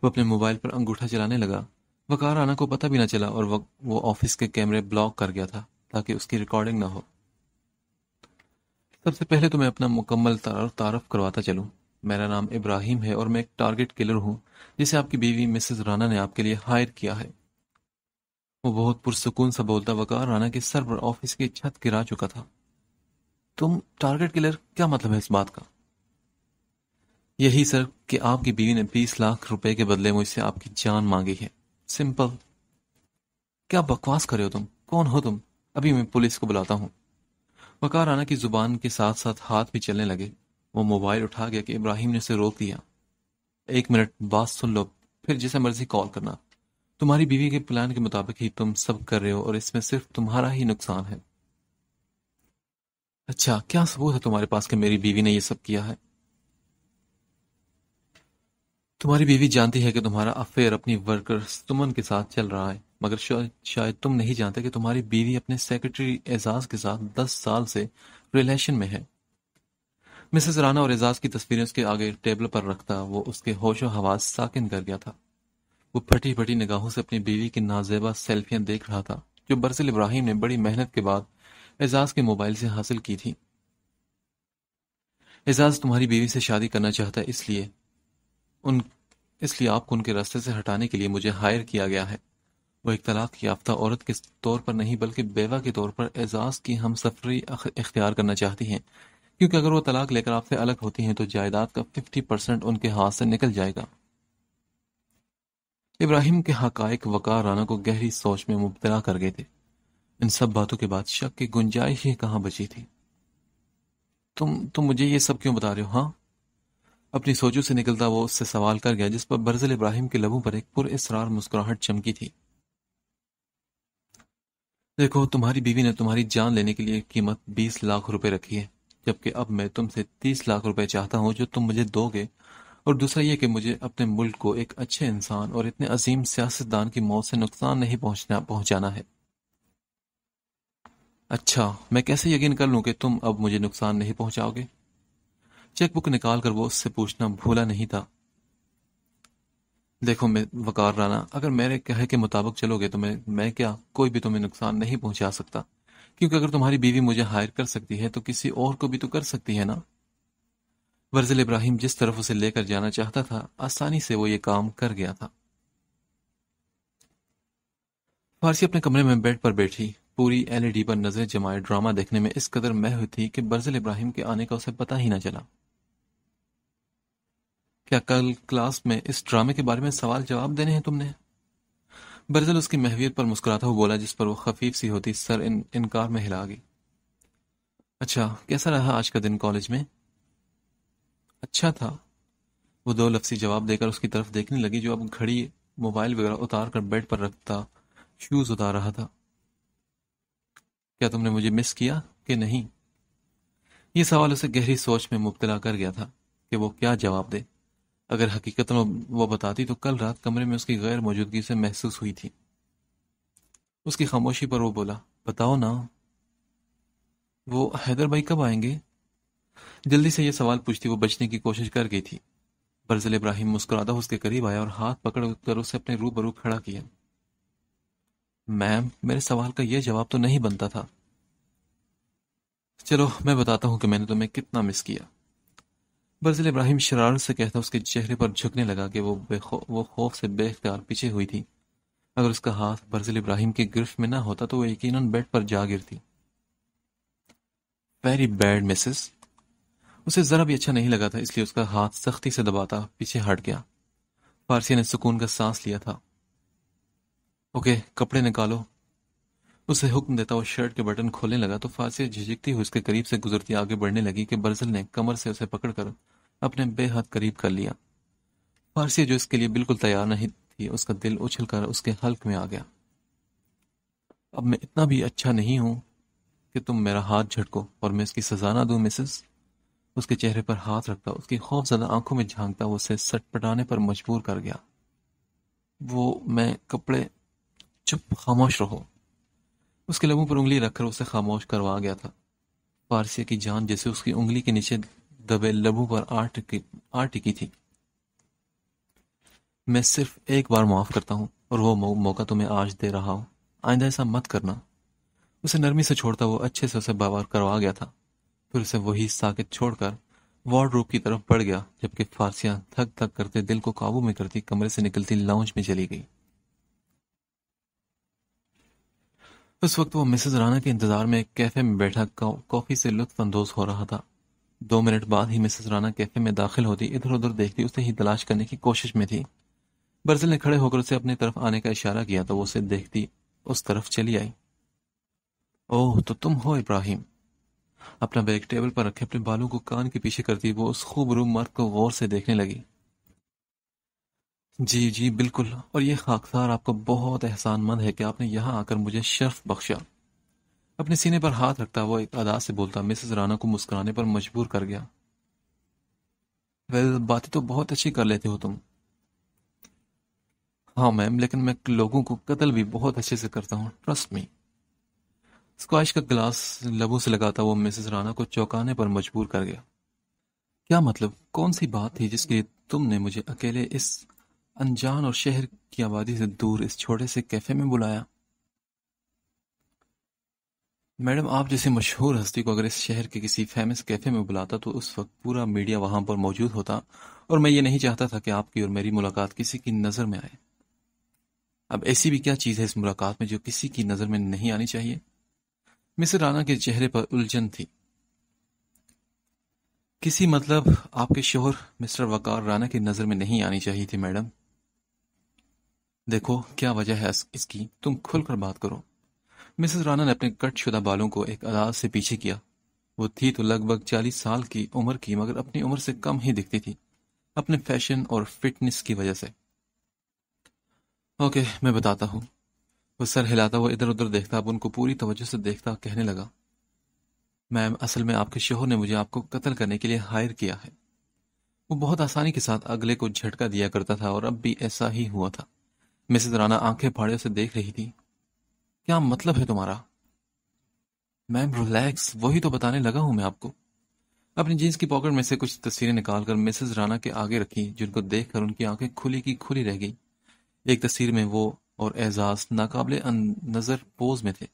वो अपने मोबाइल पर अंगूठा चलाने लगा वकार आना को पता भी ना चला और वो ऑफिस के कैमरे ब्लॉक कर गया था ताकि उसकी रिकॉर्डिंग ना हो सबसे पहले तो मैं अपना मुकम्मल तारफ करवाता चलूँ मेरा नाम इब्राहिम है और मैं एक टारगेट किलर हूँ जिसे आपकी बीवी मिसेस राना ने आपके लिए हायर किया है वो बहुत पुरसकून सा बोलता वकार राना के सर पर ऑफिस की छत गिरा चुका था तुम टारगेट किलर क्या मतलब है इस बात का यही सर कि आपकी बीवी ने बीस लाख रुपए के बदले मुझसे आपकी जान मांगी है सिंपल क्या बकवास कर रहे हो तुम कौन हो तुम अभी मैं पुलिस को बुलाता हूं वकार आना की जुबान के साथ साथ हाथ भी चलने लगे वो मोबाइल उठा गया कि इब्राहिम ने उसे रोक दिया एक मिनट बात सुन लो फिर जिसे मर्जी कॉल करना तुम्हारी बीवी के प्लान के मुताबिक ही तुम सब कर रहे हो और इसमें सिर्फ तुम्हारा ही नुकसान है अच्छा क्या सबूत है तुम्हारे पास कि मेरी बीवी ने यह सब किया है तुम्हारी बीवी जानती है कि तुम्हारा अफेयर अपनी वर्कर सुमन के साथ चल रहा है मगर शायद तुम नहीं जानते कि तुम्हारी बीवी अपने सेक्रेटरी एजाज के साथ दस साल से रिलेशन में है मिसेस राना और एजाज की तस्वीरें उसके आगे टेबल पर रखता वो उसके होशो हवास साकिन कर गया था वो फटी फटी निगाहों से अपनी बीवी की नाजेबा सेल्फियां देख रहा था जो बरसल इब्राहिम ने बड़ी मेहनत के बाद एजाज के मोबाइल से हासिल की थी एजाज तुम्हारी बीवी से शादी करना चाहता है इसलिए उन इसलिए आपको उनके रास्ते से हटाने के लिए मुझे हायर किया गया है वो एक तलाक याफ्ता औरत के तौर पर नहीं बल्कि बेवा के तौर पर एजाज की हम सफरी इख्तियार करना चाहती हैं क्योंकि अगर वो तलाक लेकर आपसे अलग होती हैं तो जायदाद का फिफ्टी परसेंट उनके हाथ से निकल जाएगा इब्राहिम के हकायक वकार राना को गहरी सोच में मुबतला कर गए थे इन सब बातों के बाद शक की गुंजाइश ही कहाँ बची थी तुम तुम मुझे ये सब क्यों बता रहे हो हाँ अपनी सोचों से निकलता वो उससे सवाल कर गया जिस पर बरजल इब्राहिम के लबों पर एक पुर इसरार मुस्कुराहट चमकी थी देखो तुम्हारी बीवी ने तुम्हारी जान लेने के लिए कीमत बीस लाख रुपए रखी है जबकि अब मैं तुमसे तीस लाख रुपए चाहता हूं जो तुम मुझे दोगे और दूसरा यह कि मुझे अपने मुल्क को एक अच्छे इंसान और इतने अजीम सियासतदान की मौत से नुकसान नहीं पहुंचना पहुंचाना है अच्छा मैं कैसे यकीन कर लूं कि तुम अब मुझे नुकसान नहीं पहुंचाओगे चेकबुक निकाल कर वो उससे पूछना भूला नहीं था देखो मैं वकार राना अगर मेरे कहे के मुताबिक चलोगे तो मैं मैं क्या कोई भी तुम्हें नुकसान नहीं पहुंचा सकता क्योंकि अगर तुम्हारी बीवी मुझे हायर कर सकती है तो किसी और को भी तो कर सकती है ना वर्जिल इब्राहिम जिस तरफ उसे लेकर जाना चाहता था आसानी से वो ये काम कर गया था फारसी अपने कमरे में बेड पर बैठी पूरी एलईडी पर नजर जमाए ड्रामा देखने में इस कदर मह हुई थी कि बर्जिल इब्राहिम के आने का उसे पता ही ना चला क्या कल क्लास में इस ड्रामे के बारे में सवाल जवाब देने हैं तुमने बरजल उसकी महवियत पर मुस्कुराता हुआ बोला जिस पर वो खफीफ सी होती सर इन इनकार में हिला गई अच्छा कैसा रहा आज का दिन कॉलेज में अच्छा था वो दो लफ्सी जवाब देकर उसकी तरफ देखने लगी जो अब घड़ी मोबाइल वगैरह उतार कर बेड पर रखता शूज उतार रहा था क्या तुमने मुझे मिस किया कि नहीं ये सवाल उसे गहरी सोच में मुबतला कर गया था कि वो क्या जवाब दे अगर हकीकत में वो बताती तो कल रात कमरे में उसकी गैर मौजूदगी से महसूस हुई थी उसकी खामोशी पर वो बोला बताओ ना वो हैदर भाई कब आएंगे जल्दी से ये सवाल पूछती वो बचने की कोशिश कर गई थी बरजल इब्राहिम मुस्कुराता उसके करीब आया और हाथ पकड़ कर उसे अपने रू बरू खड़ा किया मैम मेरे सवाल का यह जवाब तो नहीं बनता था चलो मैं बताता हूं कि मैंने तुम्हें कितना मिस किया बरज़िल इब्राहिम शरारत से कहता उसके चेहरे पर झुकने लगा कि वो बेखौ वो खौफ से बेख्तियार पीछे हुई थी अगर उसका हाथ बरज़िल इब्राहिम के गिरफ्त में ना होता तो वो यकीन बेड पर जा गिरती वेरी बैड मिसेस उसे ज़रा भी अच्छा नहीं लगा था इसलिए उसका हाथ सख्ती से दबाता पीछे हट गया फारसी ने सुकून का सांस लिया था ओके कपड़े निकालो उसे हुक्म देता और शर्ट के बटन खोलने लगा तो फारसी झिझकती हुई उसके करीब से गुजरती आगे बढ़ने लगी कि बर्जल ने कमर से उसे पकड़कर अपने बेहद करीब कर लिया फारसी जो इसके लिए बिल्कुल तैयार नहीं थी उसका दिल उछल कर उसके हल्क में आ गया अब मैं इतना भी अच्छा नहीं हूं कि तुम मेरा हाथ झटको और मैं इसकी सजा ना दूं मिसेस उसके चेहरे पर हाथ रखता उसकी खौफजदा आंखों में झांकता वो उसे सटपटाने पर मजबूर कर गया वो मैं कपड़े चुप खामोश रहो उसके लबों पर उंगली रखकर उसे खामोश करवा गया था फारसिया की जान जैसे उसकी उंगली के नीचे दबे लबू पर आ टिकी थी मैं सिर्फ एक बार माफ़ करता हूँ और वो मौ, मौका तुम्हें आज दे रहा हूँ आइंदा ऐसा मत करना उसे नरमी से छोड़ता वो अच्छे से उसे बवार करवा गया था फिर उसे वही साकेत छोड़कर वार्ड रूप की तरफ बढ़ गया जबकि फारसियां थक थक करते दिल को काबू में करती कमरे से निकलती लाउंज में चली गई उस वक्त वो मिसेज राना के इंतजार में कैफे में बैठा कॉफी से लुत्फ अंदोज हो रहा था दो मिनट बाद ही मिसेस राना कैफे में दाखिल होती इधर उधर देखती उसे ही तलाश करने की कोशिश में थी बर्जिल ने खड़े होकर उसे अपनी तरफ आने का इशारा किया तो वो उसे देखती उस तरफ चली आई ओह तो तुम हो इब्राहिम अपना बैग टेबल पर रखे अपने बालों को कान के पीछे करती वो उस खूबरू मर्द को गौर से देखने लगी जी जी बिल्कुल और ये खाकसार आपको बहुत एहसानमंद है कि आपने यहाँ आकर मुझे शर्फ बख्शा अपने सीने पर हाथ रखता हुआ एक अदा से बोलता मिसेस राना को मुस्कुराने पर मजबूर कर गया वेल बातें तो बहुत अच्छी कर लेते हो तुम हाँ मैम लेकिन मैं लोगों को कत्ल भी बहुत अच्छे से करता हूँ ट्रस्ट मी स्क्वाश का गिलास लबू से लगाता वो मिसेस राना को चौंकाने पर मजबूर कर गया क्या मतलब कौन सी बात थी जिसके लिए तुमने मुझे अकेले इस अनजान और शहर की आबादी से दूर इस छोटे से कैफे में बुलाया मैडम आप जैसे मशहूर हस्ती को अगर इस शहर के किसी फेमस कैफे में बुलाता तो उस वक्त पूरा मीडिया वहां पर मौजूद होता और मैं ये नहीं चाहता था कि आपकी और मेरी मुलाकात किसी की नजर में आए अब ऐसी भी क्या चीज है इस मुलाकात में जो किसी की नजर में नहीं आनी चाहिए मिस राना के चेहरे पर उलझन थी किसी मतलब आपके शोहर मिस्टर वकार राना की नजर में नहीं आनी चाहिए थी मैडम देखो क्या वजह है इसकी तुम खुलकर बात करो मिसेस राना ने अपने कट शुदा बालों को एक अदाज से पीछे किया वो थी तो लगभग चालीस साल की उम्र की मगर अपनी उम्र से कम ही दिखती थी अपने फैशन और फिटनेस की वजह से ओके मैं बताता हूँ वो सर हिलाता हुआ इधर उधर देखता अब उनको पूरी तवज्जो से देखता कहने लगा मैम असल में आपके शोहर ने मुझे आपको कत्ल करने के लिए हायर किया है वो बहुत आसानी के साथ अगले को झटका दिया करता था और अब भी ऐसा ही हुआ था मिसेज राना आंखें फाड़े से देख रही थी क्या मतलब है तुम्हारा मैम रिलैक्स वही तो बताने लगा हूं मैं आपको अपनी जींस की पॉकेट में से कुछ तस्वीरें निकालकर मिसेज राणा के आगे रखी जिनको देखकर उनकी आंखें खुली की खुली रह गई एक तस्वीर में वो और एजाज नाकाबले नजर पोज में थे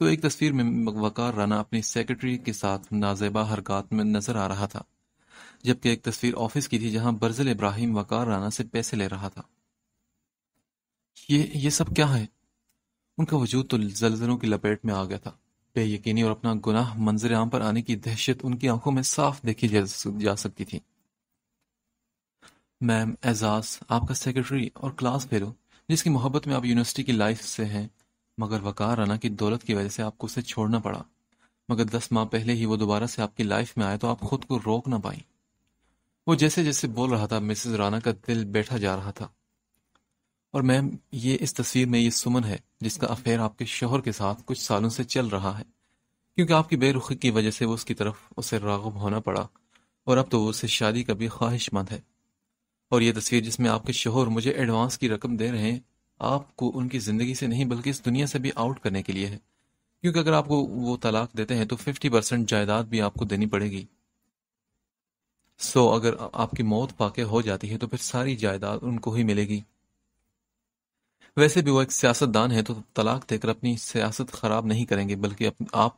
तो एक तस्वीर में वकार राना अपनी सेक्रेटरी के साथ नाजेबा हरकत में नजर आ रहा था जबकि एक तस्वीर ऑफिस की थी जहां बर्जल इब्राहिम वकार राना से पैसे ले रहा था ये ये सब क्या है उनका वजूद तो जलजलों की लपेट में आ गया था बेयकनी और अपना गुनाह मंजर आम पर आने की दहशत उनकी आंखों में साफ देखी जा सकती थी मैम एजाज आपका सेक्रेटरी और क्लास फेलो जिसकी मोहब्बत में आप यूनिवर्सिटी की लाइफ से हैं मगर वकार राना की दौलत की वजह से आपको उसे छोड़ना पड़ा मगर दस माह पहले ही वो दोबारा से आपकी लाइफ में आया तो आप खुद को रोक ना पाई वो जैसे जैसे बोल रहा था मिसेस राना का दिल बैठा जा रहा था और मैम ये इस तस्वीर में ये सुमन है जिसका अफेयर आपके शोहर के साथ कुछ सालों से चल रहा है क्योंकि आपकी बेरुखी की वजह से वो उसकी तरफ उसे रागब होना पड़ा और अब तो वो उससे शादी का भी ख्वाहिशमंद है और ये तस्वीर जिसमें आपके शोहर मुझे एडवांस की रकम दे रहे हैं आपको उनकी ज़िंदगी से नहीं बल्कि इस दुनिया से भी आउट करने के लिए है क्योंकि अगर आपको वो तलाक देते हैं तो फिफ्टी परसेंट जायदाद भी आपको देनी पड़ेगी सो अगर आपकी मौत पाके हो जाती है तो फिर सारी जायदाद उनको ही मिलेगी वैसे भी वो एक सियासतदान है तो तलाक देकर अपनी सियासत खराब नहीं करेंगे बल्कि आप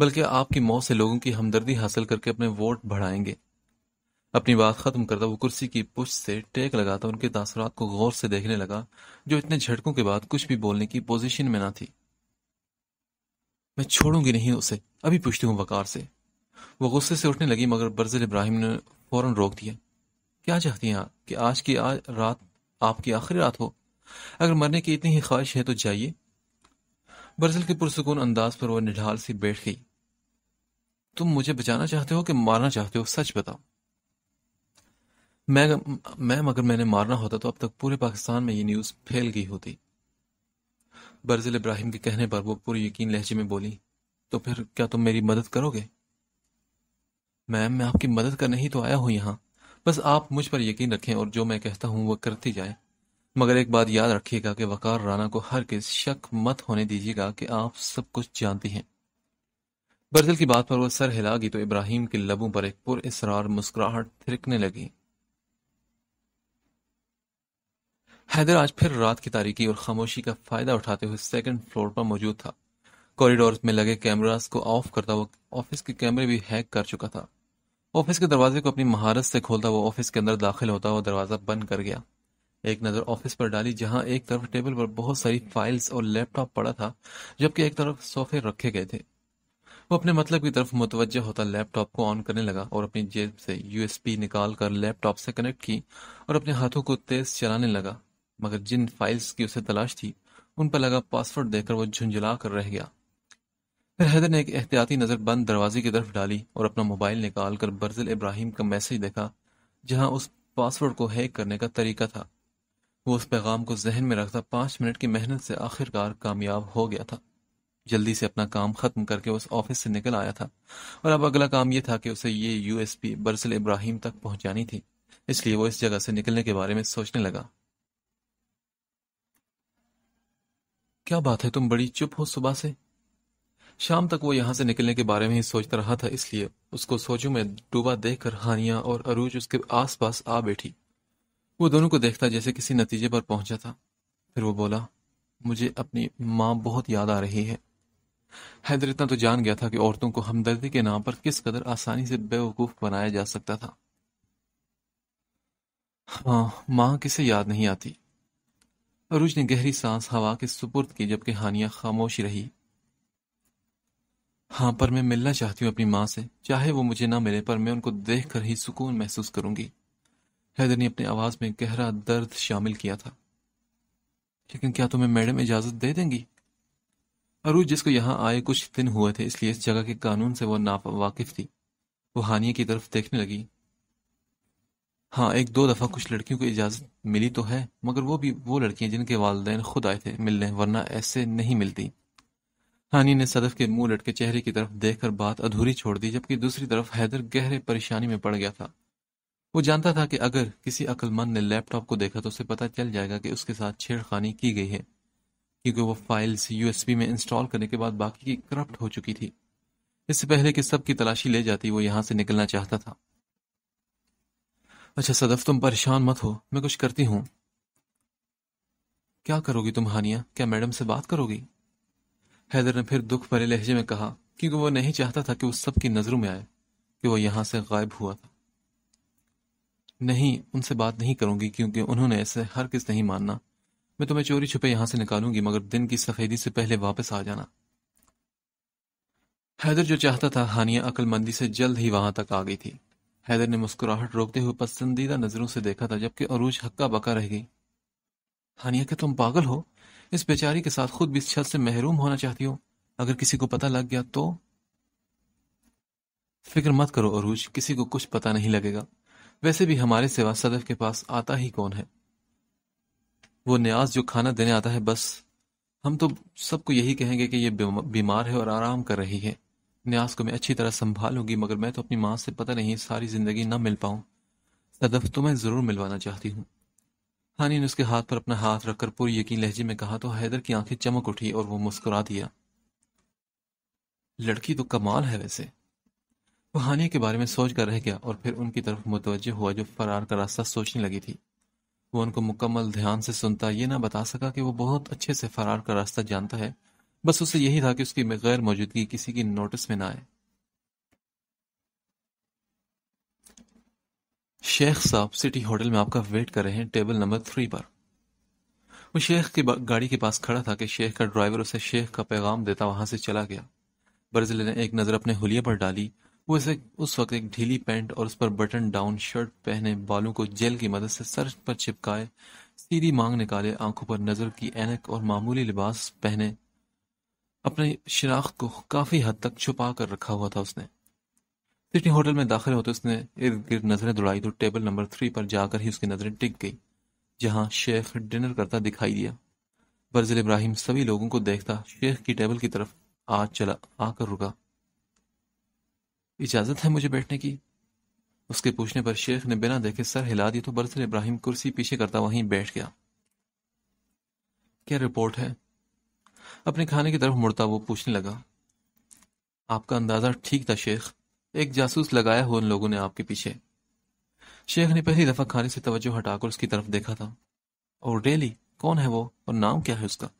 बल्कि आपकी मौत से लोगों की हमदर्दी हासिल करके अपने वोट बढ़ाएंगे अपनी बात खत्म करता वो कुर्सी की पुश से टेक लगाता उनके तासरात को गौर से देखने लगा जो इतने झटकों के बाद कुछ भी बोलने की पोजीशन में ना थी मैं छोड़ूंगी नहीं उसे अभी पूछती हूँ वकार से वो गुस्से से उठने लगी मगर बर्जिल इब्राहिम ने फौरन रोक दिया क्या चाहती हैं कि आज की आज रात आपकी आखिरी रात हो अगर मरने की इतनी ही ख्वाहिश है तो जाइए बरसल के पुरसकून अंदाज पर वह निढाल सी बैठ गई तुम मुझे बचाना चाहते हो कि मारना चाहते हो सच बताओ मैं मैम अगर मैंने मारना होता तो अब तक पूरे पाकिस्तान में ये न्यूज फैल गई होती बरजिल इब्राहिम के कहने पर वो पूरे यकीन लहजे में बोली तो फिर क्या तुम मेरी मदद करोगे मैम मैं आपकी मदद करने ही तो आया हूं यहां बस आप मुझ पर यकीन रखें और जो मैं कहता हूं वह करती जाए मगर एक बात याद रखिएगा कि वकार राणा को हर किस शक मत होने दीजिएगा कि आप सब कुछ जानती हैं बर्जल की बात पर वह सर हिलागी तो इब्राहिम के लबों पर एक पुर इसरार मुस्कुराहट थिरकने लगी हैदर आज फिर रात की तारीखी और खामोशी का फायदा उठाते हुए सेकंड फ्लोर पर मौजूद था कॉरिडोर में लगे कैमरास को ऑफ करता वह ऑफिस के कैमरे भी हैक कर चुका था ऑफिस के दरवाजे को अपनी महारत से खोलता वह ऑफिस के अंदर दाखिल होता वह दरवाजा बंद कर गया एक नज़र ऑफिस पर डाली जहां एक तरफ टेबल पर बहुत सारी फाइल्स और लैपटॉप पड़ा था जबकि एक तरफ सोफे रखे गए थे वो अपने मतलब की तरफ मुतवजह होता लैपटॉप को ऑन करने लगा और अपनी जेब से यूएसपी निकाल कर लैपटॉप से कनेक्ट की और अपने हाथों को तेज चलाने लगा मगर जिन फाइल्स की उसे तलाश थी उन पर लगा पासवर्ड देकर वो झुंझुला कर रह गया फिर हैदर ने एक एहतियाती नज़र बंद दरवाजे की तरफ डाली और अपना मोबाइल निकालकर बर्जिल इब्राहिम का मैसेज देखा जहां उस पासवर्ड को हैक करने का तरीका था वो उस पैगाम को जहन में रखता पांच मिनट की मेहनत से आखिरकार कामयाब हो गया था जल्दी से अपना काम खत्म करके उस ऑफिस से निकल आया था और अब अगला काम यह था कि उसे ये यूएसपी बरसल इब्राहिम तक पहुंचानी थी इसलिए वो इस जगह से निकलने के बारे में सोचने लगा क्या बात है तुम बड़ी चुप हो सुबह से शाम तक वो यहां से निकलने के बारे में ही सोचता रहा था इसलिए उसको सोचों में डूबा देखकर हानिया और अरूज उसके आसपास आ बैठी वो दोनों को देखता जैसे किसी नतीजे पर पहुंचा था फिर वो बोला मुझे अपनी माँ बहुत याद आ रही है हैदर इतना तो जान गया था कि औरतों को हमदर्दी के नाम पर किस कदर आसानी से बेवकूफ बनाया जा सकता था हाँ माँ किसे याद नहीं आती अरुज ने गहरी सांस हवा के सुपुर्द की जबकि हानिया खामोश रही हाँ पर मैं मिलना चाहती हूँ अपनी माँ से चाहे वो मुझे ना मिले पर मैं उनको देख कर ही सुकून महसूस करूंगी हैदर ने अपनी आवाज में गहरा दर्द शामिल किया था लेकिन क्या तुम्हें मैडम इजाजत दे देंगी अरूज जिसको यहाँ आए कुछ दिन हुए थे इसलिए इस जगह के कानून से वह नावाकिफ थी वो हानिया की तरफ देखने लगी हाँ एक दो दफ़ा कुछ लड़कियों को इजाज़त मिली तो है मगर वो भी वो लड़कियां जिनके वालदेन खुद आए थे मिलने वरना ऐसे नहीं मिलती हानि ने सदफ के मुंह लटके चेहरे की तरफ देखकर बात अधूरी छोड़ दी जबकि दूसरी तरफ हैदर गहरे परेशानी में पड़ गया था वो जानता था कि अगर किसी अक्लमंद ने लैपटॉप को देखा तो उसे पता चल जाएगा कि उसके साथ छेड़खानी की गई है क्योंकि वो फाइल्स यूएसबी में इंस्टॉल करने के बाद बाकी की करप्ट हो चुकी थी इससे पहले कि सब की तलाशी ले जाती वो यहां से निकलना चाहता था अच्छा सदफ तुम परेशान मत हो मैं कुछ करती हूं क्या करोगी तुम हानिया क्या मैडम से बात करोगी हैदर ने फिर दुख भरे लहजे में कहा क्योंकि वो नहीं चाहता था कि वो सबकी नजरों में आए कि वो यहां से गायब हुआ था नहीं उनसे बात नहीं करूंगी क्योंकि उन्होंने ऐसे हर किस नहीं मानना मैं तुम्हें चोरी छुपे यहां से निकालूंगी मगर दिन की सफेदी से पहले वापस आ जाना हैदर जो चाहता था हानिया अकलमंदी से जल्द ही वहां तक आ गई थी हैदर ने मुस्कुराहट रोकते हुए पसंदीदा नजरों से देखा था जबकि अरूज हक्का बका रह गई हानिया क्या तुम पागल हो इस बेचारी के साथ खुद भी इस छत से महरूम होना चाहती हो अगर किसी को पता लग गया तो फिक्र मत करो अरूज किसी को कुछ पता नहीं लगेगा वैसे भी हमारे सिवा सदफ के पास आता ही कौन है वो न्याज जो खाना देने आता है बस हम तो सबको यही कहेंगे कि ये बीमार है और आराम कर रही है न्याज को मैं अच्छी तरह संभालूंगी मगर मैं तो अपनी माँ से पता नहीं सारी जिंदगी ना मिल पाऊं सदफ तो मैं ज़रूर मिलवाना चाहती हूँ हानि ने उसके हाथ पर अपना हाथ रखकर पूरी यकीन लहजे में कहा तो हैदर की आंखें चमक उठी और वो मुस्कुरा दिया लड़की तो कमाल है वैसे हानिया के बारे में सोच कर रह गया और फिर उनकी तरफ मुतवजह हुआ जो फरार का रास्ता सोचने लगी थी वो उनको मुकम्मल ध्यान से सुनता ये ना बता सका कि वो बहुत अच्छे से फरार का रास्ता जानता है बस उसे यही था कि उसकी गैर मौजूदगी किसी की नोटिस में ना आए शेख साहब सिटी होटल में आपका वेट कर रहे हैं टेबल नंबर थ्री पर वो शेख की गाड़ी के पास खड़ा था कि शेख का ड्राइवर उसे शेख का पैगाम देता वहां से चला गया बर्जिले ने एक नज़र अपने हुलिया पर डाली वो इसे उस वक्त एक ढीली पैंट और उस पर बटन डाउन शर्ट पहने बालों को जेल की मदद से सर पर चिपकाए सीधी मांग निकाले आंखों पर नजर की एनक और मामूली लिबास पहने अपने शिनाख्त को काफी हद तक छुपा कर रखा हुआ था उसने सिटी होटल में दाखिल होते उसने इर्द गिर्द नजरें दौड़ाई तो टेबल नंबर थ्री पर जाकर ही उसकी नजरें टिक गई जहां शेख डिनर करता दिखाई दिया बर्जिल इब्राहिम सभी लोगों को देखता शेख की टेबल की तरफ आ चला आकर रुका इजाज़त है मुझे बैठने की? उसके पूछने पर शेख ने बिना देखे सर हिला दिया तो बरसर इब्राहिम कुर्सी पीछे करता वहीं बैठ गया क्या रिपोर्ट है अपने खाने की तरफ मुड़ता वो पूछने लगा आपका अंदाजा ठीक था शेख एक जासूस लगाया हो उन लोगों ने आपके पीछे शेख ने पहली दफा खाने से तवज्जो हटाकर उसकी तरफ देखा था और डेली कौन है वो और नाम क्या है उसका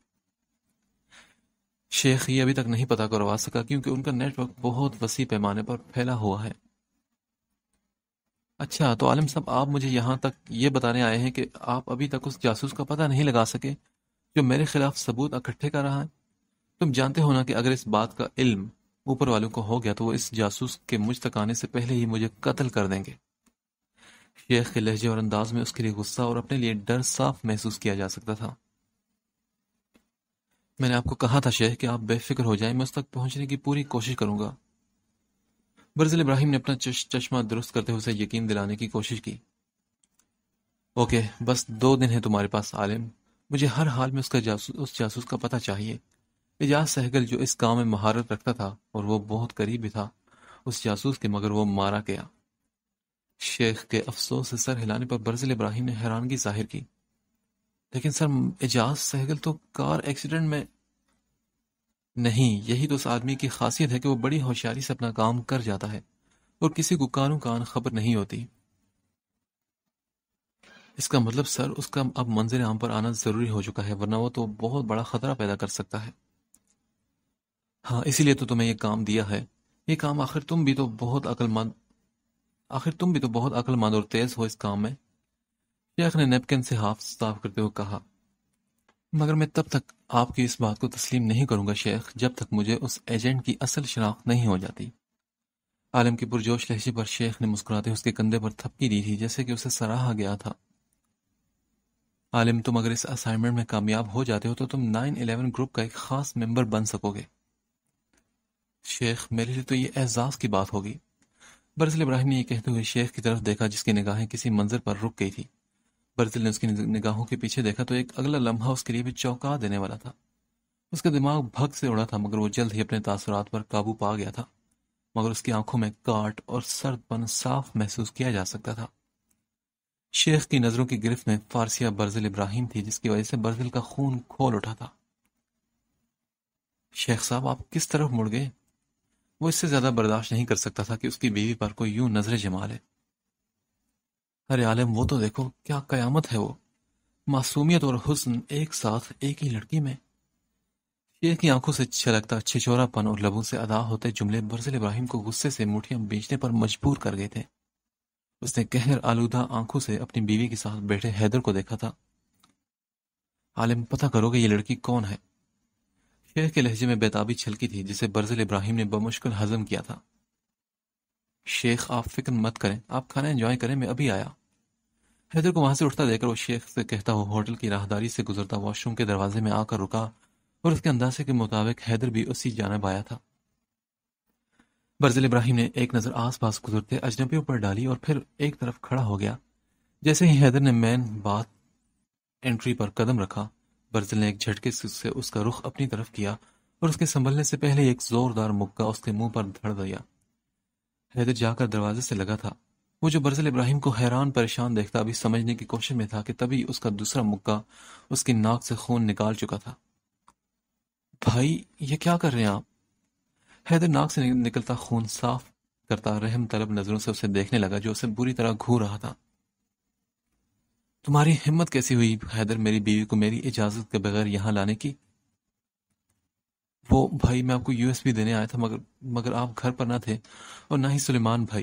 शेख ये अभी तक नहीं पता करवा सका क्योंकि उनका नेटवर्क बहुत वसी पैमाने पर फैला हुआ है अच्छा तो आलिम साहब आप मुझे यहाँ तक ये बताने आए हैं कि आप अभी तक उस जासूस का पता नहीं लगा सके जो मेरे खिलाफ सबूत इकट्ठे कर रहा है तुम जानते हो ना कि अगर इस बात का इल्म ऊपर वालों को हो गया तो वो इस जासूस के मुझ तक आने से पहले ही मुझे कत्ल कर देंगे शेख के लहजे और अंदाज में उसके लिए गुस्सा और अपने लिए डर साफ महसूस किया जा सकता था मैंने आपको कहा था शेख कि आप बेफिक्र हो जाए मैं उस तक पहुंचने की पूरी कोशिश करूंगा बर्जिल इब्राहिम ने अपना चश्मा दुरुस्त करते हुए उसे यकीन दिलाने की कोशिश की ओके बस दो दिन है तुम्हारे पास आलिम मुझे हर हाल में उसका जासूस उस जासूस का पता चाहिए एजाज सहगल जो इस काम में महारत रखता था और वो बहुत करीब भी था उस जासूस के मगर वो मारा गया शेख के अफसोस से सर हिलाने पर बर्जिल इब्राहिम ने हैरानगी जाहिर की लेकिन सर एजाज सहगल तो कार एक्सीडेंट में नहीं यही तो उस आदमी की खासियत है कि वो बड़ी होशियारी से अपना काम कर जाता है और किसी को कानों कान खबर नहीं होती इसका मतलब सर उसका अब मंजिल आम पर आना ज़रूरी हो चुका है वरना वो तो बहुत बड़ा ख़तरा पैदा कर सकता है हाँ इसीलिए तो तुम्हें ये काम दिया है ये काम आखिर तुम भी तो बहुत अकलमंद आखिर तुम भी तो बहुत अक्लमंद और तेज़ हो इस काम में शेख ने नेपकिन से हाफ साफ करते हुए कहा मगर मैं तब तक आपकी इस बात को तस्लीम नहीं करूंगा शेख जब तक मुझे उस एजेंट की असल शनाख्त नहीं हो जाती आलम की पुरजोश लहजे पर शेख ने मुस्कुराते उसके कंधे पर थपकी दी थी जैसे कि उसे सराहा गया था आलिम तुम अगर इस असाइनमेंट में कामयाब हो जाते हो तो तुम नाइन इलेवन ग्रुप का एक खास मेंबर बन सकोगे शेख मेरे लिए तो ये एजाज की बात होगी बरसल इब्राहिम ने यह कहते हुए शेख की तरफ देखा जिसकी निगाहें किसी मंजर पर रुक गई थी बर्जिल ने उसकी निगाहों के पीछे देखा तो एक अगला लम्हा उसके लिए भी चौंका देने वाला था उसका दिमाग भग से उड़ा था मगर वो जल्द ही अपने तासरात पर काबू पा गया था मगर उसकी आंखों में काट और सर्दपन साफ महसूस किया जा सकता था शेख की नजरों की गिरफ्त में फारसिया बर्जिल इब्राहिम थी जिसकी वजह से बर्जिल का खून खोल उठा था शेख साहब आप किस तरफ मुड़ गए वो इससे ज्यादा बर्दाश्त नहीं कर सकता था कि उसकी बीवी पर कोई यूं नजरें जमा ले अरे आलम वो तो देखो क्या कयामत है वो मासूमियत और हुस्न एक साथ एक ही लड़की में शेर की आंखों से छलकता छिछोरापन और लबों से अदा होते जुमले बरसल इब्राहिम को गुस्से से मुठियां बेचने पर मजबूर कर गए थे उसने कहर आलूदा आंखों से अपनी बीवी के साथ बैठे हैदर को देखा था आलिम पता करोगे ये लड़की कौन है शेर के लहजे में बेताबी छलकी थी जिसे बरजल इब्राहिम ने बमुश्किल हजम किया था शेख आप फिक्र मत करें आप खाना एंजॉय करें मैं अभी आया हैदर को वहां से उठता देखकर वो शेख से कहता हुआ होटल की राहदारी से गुजरता वॉशरूम के दरवाजे में आकर रुका और उसके अंदाजे के मुताबिक हैदर भी उसी जानब आया था बर्जिल इब्राहिम ने एक नज़र आस पास गुजरते अजनबियों पर डाली और फिर एक तरफ खड़ा हो गया जैसे ही हैदर ने मैन बात एंट्री पर कदम रखा बर्जिल ने एक झटके से उसका रुख अपनी तरफ किया और उसके संभलने से पहले एक जोरदार मुक्का उसके मुंह पर धड़ दिया रैदर जाकर दरवाजे से लगा था वो जो बरसल इब्राहिम को हैरान परेशान देखता अभी समझने की कोशिश में था कि तभी उसका दूसरा मुक्का उसकी नाक से खून निकाल चुका था भाई ये क्या कर रहे हैं आप हैदर नाक से निकलता खून साफ करता रहम तलब नजरों से उसे देखने लगा जो उसे बुरी तरह घूर रहा था तुम्हारी हिम्मत कैसी हुई हैदर मेरी बीवी को मेरी इजाजत के बगैर यहां लाने की वो भाई मैं आपको यूएसबी देने आया था मगर मगर आप घर पर ना थे और ना ही सुलेमान भाई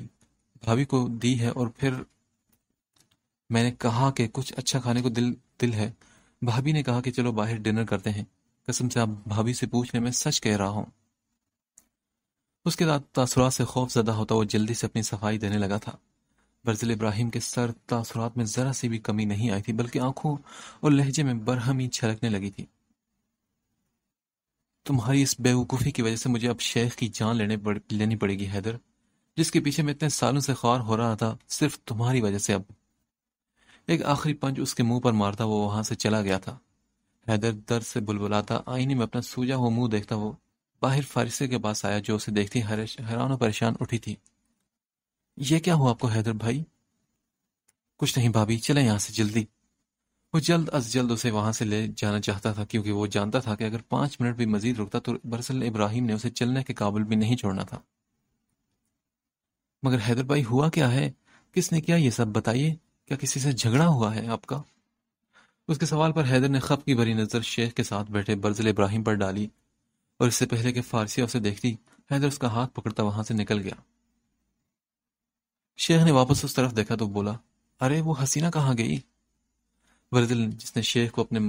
भाभी को दी है और फिर मैंने कहा कि कुछ अच्छा खाने को दिल दिल है भाभी ने कहा कि चलो बाहर डिनर करते हैं कसम से आप भाभी से पूछने में सच कह रहा हूं उसके बाद तासुरा से खौफ ज़दा होता वो जल्दी से अपनी सफाई देने लगा था बर्जिल इब्राहिम के सर तासुरात में ज़रा सी भी कमी नहीं आई थी बल्कि आंखों और लहजे में बरहमी छलकने लगी थी तुम्हारी इस बेवकूफ़ी की वजह से मुझे अब शेख की जान लेने पड़, लेनी पड़ेगी हैदर जिसके पीछे मैं इतने सालों से ख्वार हो रहा था सिर्फ तुम्हारी वजह से अब एक आखिरी पंच उसके मुंह पर मारता वो वहां से चला गया था हैदर दर्द से बुलबुलाता आईने में अपना सूजा हुआ मुंह देखता वो बाहर फारिसे के पास आया जो उसे देखती हैरान और परेशान उठी थी यह क्या हुआ आपको हैदर भाई कुछ नहीं भाभी चले यहां से जल्दी वो जल्द अज जल्द उसे वहां से ले जाना चाहता था क्योंकि वो जानता था कि अगर पांच मिनट भी मजीद रुकता तो बरसल इब्राहिम ने उसे चलने के काबुल भी नहीं छोड़ना था मगर हैदर भाई हुआ क्या है किसने किया ये सब बताइए क्या किसी से झगड़ा हुआ है आपका उसके सवाल पर हैदर ने खप की भरी नज़र शेख के साथ बैठे बरसल इब्राहिम पर डाली और इससे पहले के फारसिया उसे देखती हैदर उसका हाथ पकड़ता वहां से निकल गया शेख ने वापस उस तरफ देखा तो बोला अरे वो हसीना कहाँ गई ब्राजील जिसने शेख को अपने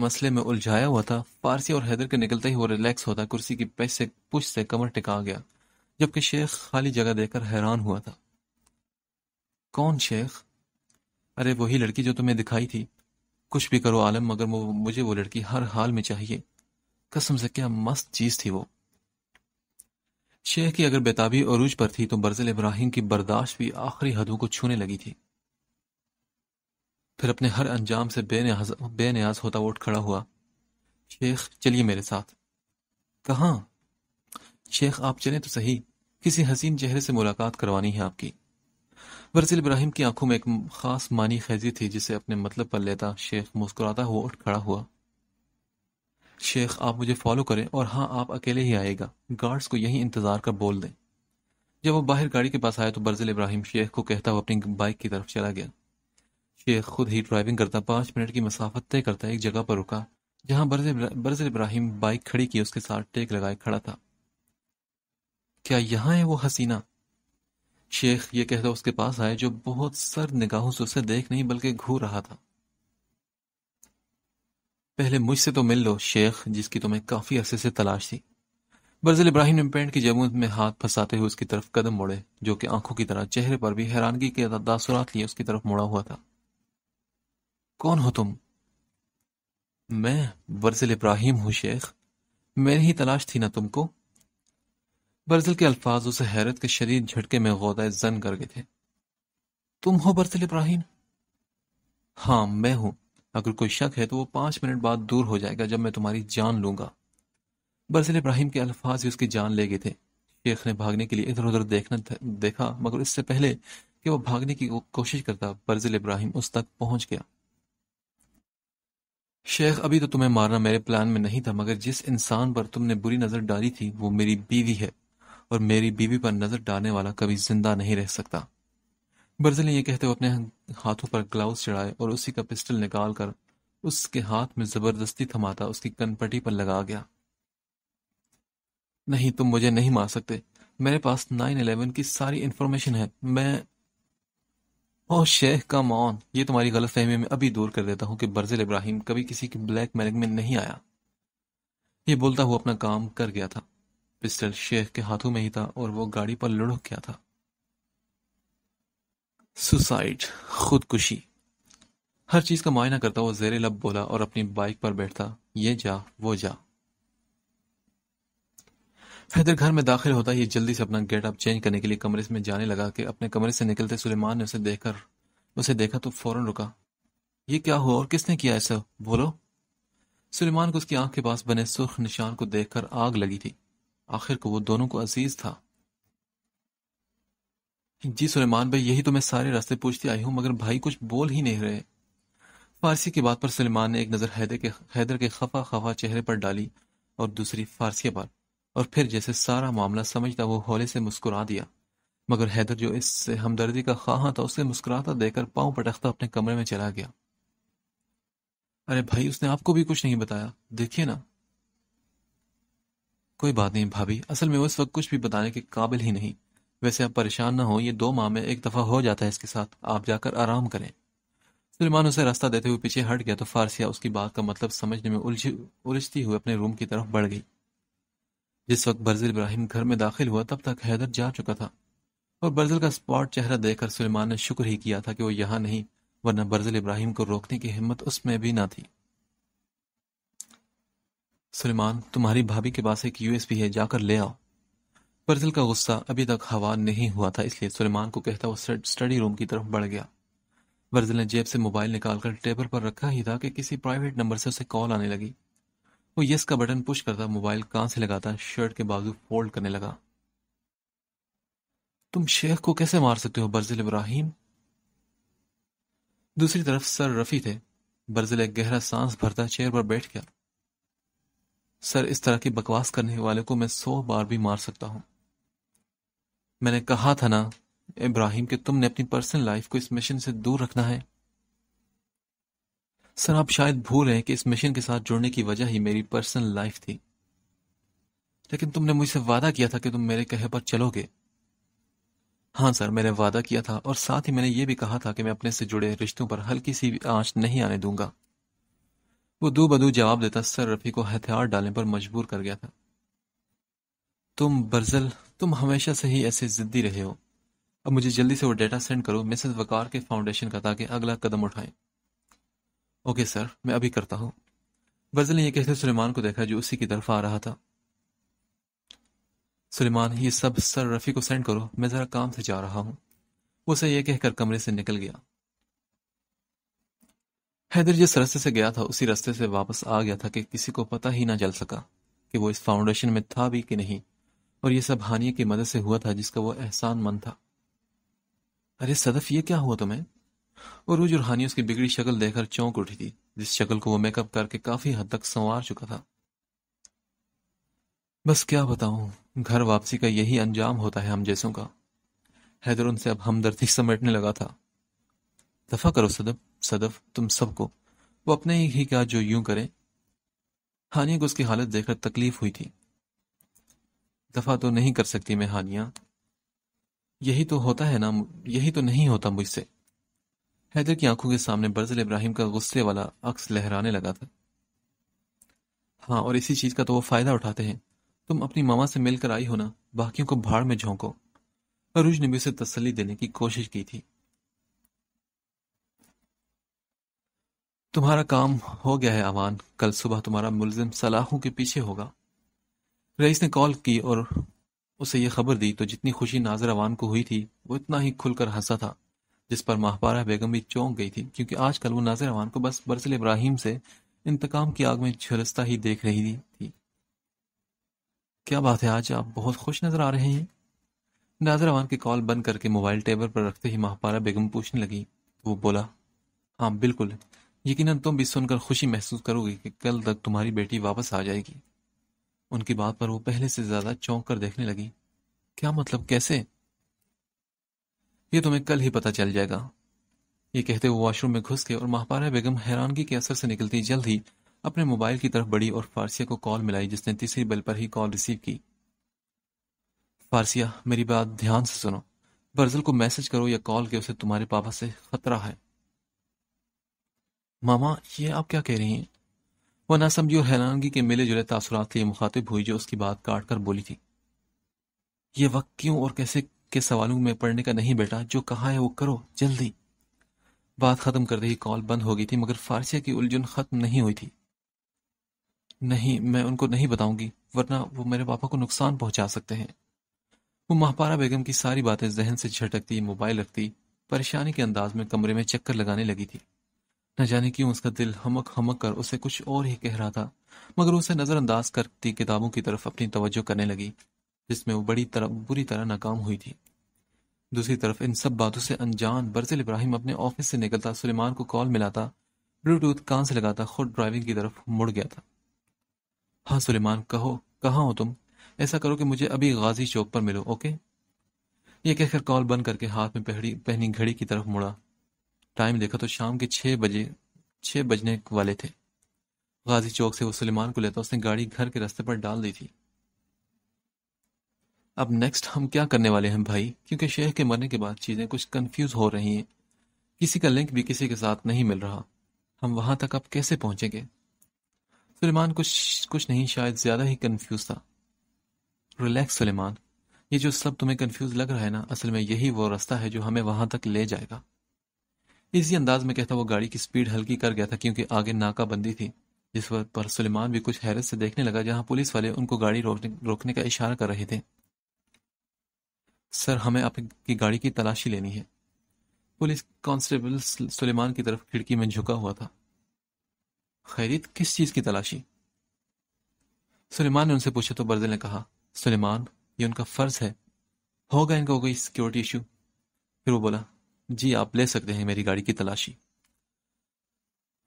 मसले में उलझाया हुआ था फारसी और हैदर के निकलते ही वो रिलैक्स होता कुर्सी की पेच से पुश से कमर टिका गया जबकि शेख खाली जगह देखकर हैरान हुआ था कौन शेख अरे वही लड़की जो तुम्हें दिखाई थी कुछ भी करो आलम मगर मुझे वो लड़की हर हाल में चाहिए कसम से क्या मस्त चीज थी वो शेख की अगर बेताबी अरूज पर थी तो बर्जिल इब्राहिम की बर्दाश्त भी आखिरी हदों को छूने लगी थी फिर अपने हर अंजाम से बेनियाज बेनियाज होता वो उठ खड़ा हुआ शेख चलिए मेरे साथ कहा शेख आप चले तो सही किसी हसीन चेहरे से मुलाकात करवानी है आपकी बरसिल इब्राहिम की आंखों में एक खास मानी खैजी थी जिसे अपने मतलब पर लेता शेख मुस्कुराता हुआ उठ खड़ा हुआ शेख आप मुझे फॉलो करें और हाँ आप अकेले ही आएगा गार्ड्स को यही इंतजार कर बोल दें जब वो बाहर गाड़ी के पास आया तो बरजिल इब्राहिम शेख को कहता हुआ अपनी बाइक की तरफ चला गया शेख खुद ही ड्राइविंग करता पाँच मिनट की मसाफत तय करता एक जगह पर रुका जहां बरज इब्राहिम बाइक खड़ी की उसके साथ टेक लगाए खड़ा था क्या यहां है वो हसीना शेख ये कहता उसके पास आए जो बहुत सर निगाहों से उसे देख नहीं बल्कि घूर रहा था पहले मुझसे तो मिल लो शेख जिसकी तुम्हें काफी अरसे से तलाश थी बर्जिल इब्राहिम ने की जमुन में हाथ फंसाते हुए उसकी तरफ कदम मोड़े जो कि आंखों की तरह चेहरे पर भी हैरानगी के दासुरात लिए उसकी तरफ मुड़ा हुआ था कौन हो तुम मैं बर्जिल इब्राहिम हूं शेख मेरी ही तलाश थी ना तुमको बर्जिल के अल्फाज उसे हैरत के शरीर झटके में गौदा जन कर गए थे तुम हो बर्जिल इब्राहिम हाँ मैं हूं अगर कोई शक है तो वो पांच मिनट बाद दूर हो जाएगा जब मैं तुम्हारी जान लूंगा बर्जिल इब्राहिम के अल्फाज ही उसकी जान ले गए थे शेख ने भागने के लिए इधर उधर देखना देखा मगर इससे पहले कि वह भागने की कोशिश करता बर्जिल इब्राहिम उस तक पहुंच गया शेख अभी तो तुम्हें मारना मेरे प्लान में नहीं था मगर जिस इंसान पर तुमने बुरी नज़र डाली थी वो मेरी बीवी है और मेरी बीवी पर नज़र डालने वाला कभी जिंदा नहीं रह सकता बर्जल ने यह कहते हुए अपने हाथों पर ग्लाउस चढ़ाए और उसी का पिस्टल निकाल कर उसके हाथ में जबरदस्ती थमाता उसकी कनपटी पर लगा गया नहीं तुम मुझे नहीं मार सकते मेरे पास नाइन इलेवन की सारी इंफॉर्मेशन है मैं ओ शेख कम ऑन ये तुम्हारी गलत फहमी में अभी दूर कर देता हूं कि बर्जिल इब्राहिम कभी किसी की ब्लैक मेलिंग में नहीं आया ये बोलता हुआ अपना काम कर गया था पिस्टल शेख के हाथों में ही था और वो गाड़ी पर लुढ़क गया था सुसाइड खुदकुशी हर चीज का मायना करता वो जेरे लब बोला और अपनी बाइक पर बैठता ये जा वो जा हैदर तो घर में दाखिल होता ही जल्दी से अपना गेटअप चेंज करने के लिए कमरे में जाने लगा कि अपने कमरे से निकलते सुलेमान ने उसे देखकर उसे देखा तो फौरन रुका ये क्या हुआ और किसने किया ऐसा बोलो सुलेमान को उसकी आंख के पास बने सुर्ख निशान को देखकर आग लगी थी आखिर को वो दोनों को अजीज था जी सुलेमान भाई यही तो मैं सारे रास्ते पूछती आई हूं मगर भाई कुछ बोल ही नहीं रहे फारसी की बात पर सुलेमान ने एक नज़र हैदर के हैदर के खफा खफा चेहरे पर डाली और दूसरी फारसी पर और फिर जैसे सारा मामला समझता वो हौले से मुस्कुरा दिया मगर हैदर जो इससे हमदर्दी का खाहा था उसे मुस्कुराता देकर पांव पटखता अपने कमरे में चला गया अरे भाई उसने आपको भी कुछ नहीं बताया देखिए ना कोई बात नहीं भाभी असल में उस वक्त कुछ भी बताने के काबिल ही नहीं वैसे आप परेशान ना हो ये दो माह में एक दफा हो जाता है इसके साथ आप जाकर आराम करें सुलेमान उसे रास्ता देते हुए पीछे हट गया तो फारसिया उसकी बात का मतलब समझने में उलझी उलझती हुई अपने रूम की तरफ बढ़ गई जिस वक्त बर्जिल इब्राहिम घर में दाखिल हुआ तब तक हैदर जा चुका था और बर्जिल का स्पॉट चेहरा देखकर सुलेमान ने शुक्र ही किया था कि वो यहाँ नहीं वरना बर्जिल इब्राहिम को रोकने की हिम्मत उसमें भी ना थी सुलेमान तुम्हारी भाभी के पास एक यूएसपी है जाकर ले आओ बर्जिल का गुस्सा अभी तक हवा नहीं हुआ था इसलिए सुलेमान को कहता वो स्टडी रूम की तरफ बढ़ गया बर्जिल ने जेब से मोबाइल निकालकर टेबल पर रखा ही था कि किसी प्राइवेट नंबर से उसे कॉल आने लगी वो यस का बटन पुश करता मोबाइल कहां से लगाता शर्ट के बाजू फोल्ड करने लगा तुम शेख को कैसे मार सकते हो बर्जिल इब्राहिम दूसरी तरफ सर रफी थे बर्जिल एक गहरा सांस भरता चेयर पर बैठ गया सर इस तरह की बकवास करने वाले को मैं सौ बार भी मार सकता हूं मैंने कहा था ना इब्राहिम के तुमने अपनी पर्सनल लाइफ को इस मिशन से दूर रखना है सर आप शायद भूल रहे हैं कि इस मिशन के साथ जुड़ने की वजह ही मेरी पर्सनल लाइफ थी लेकिन तुमने मुझसे वादा किया था कि तुम मेरे कहे पर चलोगे हाँ सर मैंने वादा किया था और साथ ही मैंने ये भी कहा था कि मैं अपने से जुड़े रिश्तों पर हल्की सी आंच नहीं आने दूंगा वो दो बदू जवाब देता सर रफी को हथियार डालने पर मजबूर कर गया था तुम बर्जल तुम हमेशा से ही ऐसे जिद्दी रहे हो अब मुझे जल्दी से वो डेटा सेंड करो मिसेस वकार के फाउंडेशन का ताकि अगला कदम उठाएं ओके सर मैं अभी करता हूँ गजल ने यह कहते सुलेमान को देखा जो उसी की तरफ आ रहा था सुलेमान ये सब सर रफ़ी को सेंड करो मैं ज़रा काम से जा रहा हूँ उसे यह कहकर कमरे से निकल गया हैदर जिस रस्ते से गया था उसी रस्ते से वापस आ गया था कि किसी को पता ही ना चल सका कि वो इस फाउंडेशन में था भी कि नहीं और यह सब हानिया की मदद से हुआ था जिसका वो एहसान मन था अरे सदफ ये क्या हुआ तुम्हें और रोज रूहानी हानि उसकी बिगड़ी शक्ल देखकर चौंक उठी थी जिस शक्ल को वो मेकअप करके काफी हद तक संवार चुका था बस क्या बताऊं घर वापसी का यही अंजाम होता है हम जैसों का हैदर उनसे अब हमदर्दी समेटने लगा था दफा करो सदफ सदफ तुम सबको वो अपने ही क्या जो यूं करें हानिया को उसकी हालत देखकर तकलीफ हुई थी दफा तो नहीं कर सकती मैं हानिया यही तो होता है ना यही तो नहीं होता मुझसे हैदर की आंखों के सामने बर्जल इब्राहिम का गुस्से वाला अक्स लहराने लगा था हाँ और इसी चीज़ का तो वो फ़ायदा उठाते हैं तुम अपनी मामा से मिलकर आई हो ना बाकियों को भाड़ में झोंको अरुज ने भी उसे तसली देने की कोशिश की थी तुम्हारा काम हो गया है अवान कल सुबह तुम्हारा मुलजिम सलाखों के पीछे होगा रईस ने कॉल की और उसे यह खबर दी तो जितनी खुशी नाजर अवान को हुई थी वो इतना ही खुलकर हंसा था जिस पर माहबारा बेगम भी चौंक गई थी क्योंकि आजकल वो नाजिर अवान को बस बरसल इब्राहिम से इंतकाम की आग में झुलसता ही देख रही थी क्या बात है आज आप बहुत खुश नजर आ रहे हैं नाजर अवान की कॉल बंद करके मोबाइल टेबल पर रखते ही माहपारा बेगम पूछने लगी वो बोला हाँ बिल्कुल यकीनन तुम भी सुनकर खुशी महसूस करोगे कि कल तक तुम्हारी बेटी वापस आ जाएगी उनकी बात पर वो पहले से ज्यादा चौंक कर देखने लगी क्या मतलब कैसे ये तुम्हें कल ही पता चल जाएगा ये कहते हुए वॉशरूम में घुस के और महापारा बेगम हैरानगी के असर से निकलती जल्द ही अपने मोबाइल की तरफ बड़ी और फारसिया को कॉल मिलाई जिसने तीसरी बल पर ही कॉल रिसीव की फारसिया मेरी बात ध्यान से सुनो बर्जल को मैसेज करो या कॉल के उसे तुम्हारे पापा से खतरा है मामा ये आप क्या कह रही हैं वह समझी और हैरानगी के मिले जुले तासुरात के मुखातिब हुई जो उसकी बात काट कर बोली थी ये वक्त क्यों और कैसे के सवालों में पढ़ने का नहीं बेटा जो कहा है वो करो जल्दी बात खत्म कर ही कॉल बंद हो गई थी मगर फारसिया की उलझन खत्म नहीं हुई थी नहीं मैं उनको नहीं बताऊंगी वरना वो मेरे पापा को नुकसान पहुंचा सकते हैं वो महापारा बेगम की सारी बातें जहन से झटकती मोबाइल रखती परेशानी के अंदाज में कमरे में चक्कर लगाने लगी थी न जाने क्यों उसका दिल हमक हमक कर उसे कुछ और ही कह रहा था मगर उसे नजरअंदाज करती किताबों की तरफ अपनी तवज्जो करने लगी जिसमें वो बड़ी तरह बुरी तरह नाकाम हुई थी दूसरी तरफ इन सब बातों से अनजान बरसल इब्राहिम अपने ऑफिस से निकलता सुलेमान को कॉल मिलाता ब्लूटूथ कान से लगाता खुद ड्राइविंग की तरफ मुड़ गया था हाँ सुलेमान कहो कहाँ हो तुम ऐसा करो कि मुझे अभी गाजी चौक पर मिलो ओके ये कहकर कॉल बंद करके हाथ में पहड़ी पहनी घड़ी की तरफ मुड़ा टाइम देखा तो शाम के छः बजे छः बजने वाले थे गाजी चौक से वो सुलेमान को लेता उसने गाड़ी घर के रास्ते पर डाल दी थी अब नेक्स्ट हम क्या करने वाले हैं भाई क्योंकि शेख के मरने के बाद चीज़ें कुछ कंफ्यूज हो रही हैं किसी का लिंक भी किसी के साथ नहीं मिल रहा हम वहां तक अब कैसे पहुंचेंगे सुलेमान कुछ कुछ नहीं शायद ज्यादा ही कंफ्यूज था रिलैक्स सुलेमान ये जो सब तुम्हें कंफ्यूज लग रहा है ना असल में यही वो रास्ता है जो हमें वहां तक ले जाएगा इसी अंदाज में कहता वो गाड़ी की स्पीड हल्की कर गया था क्योंकि आगे नाकाबंदी थी जिस पर सुलेमान भी कुछ हैरत से देखने लगा जहां पुलिस वाले उनको गाड़ी रोकने का इशारा कर रहे थे सर हमें आपकी गाड़ी की तलाशी लेनी है पुलिस कांस्टेबल सुलेमान की तरफ खिड़की में झुका हुआ था खैरित किस चीज की तलाशी सुलेमान ने उनसे पूछा तो बर्दिल ने कहा सुलेमान ये उनका फर्ज है होगा इनका कोई सिक्योरिटी इशू फिर वो बोला जी आप ले सकते हैं मेरी गाड़ी की तलाशी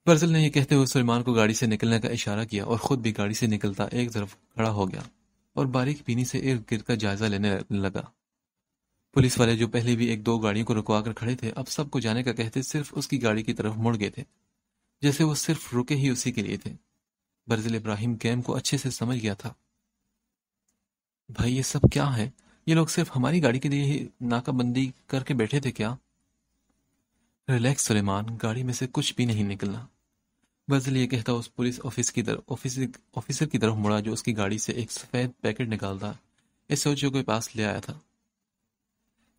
बर्जल ने यह कहते हुए सुलेमान को गाड़ी से निकलने का इशारा किया और खुद भी गाड़ी से निकलता एक तरफ खड़ा हो गया और बारीक पीनी से इर्द गिर्द का जायजा लेने लगा पुलिस वाले जो पहले भी एक दो गाड़ियों को रुकवा कर खड़े थे अब सबको जाने का कहते सिर्फ उसकी गाड़ी की तरफ मुड़ गए थे जैसे वो सिर्फ रुके ही उसी के लिए थे बर्जिल इब्राहिम कैम को अच्छे से समझ गया था भाई ये सब क्या है ये लोग सिर्फ हमारी गाड़ी के लिए ही नाकाबंदी करके बैठे थे क्या रिलैक्स सुलेमान गाड़ी में से कुछ भी नहीं निकलना बर्जिल ये कहता उस पुलिस ऑफिस की तरफ ऑफिसर की तरफ मुड़ा जो उसकी गाड़ी से एक सफ़ेद पैकेट निकालता इस सोच के पास ले आया था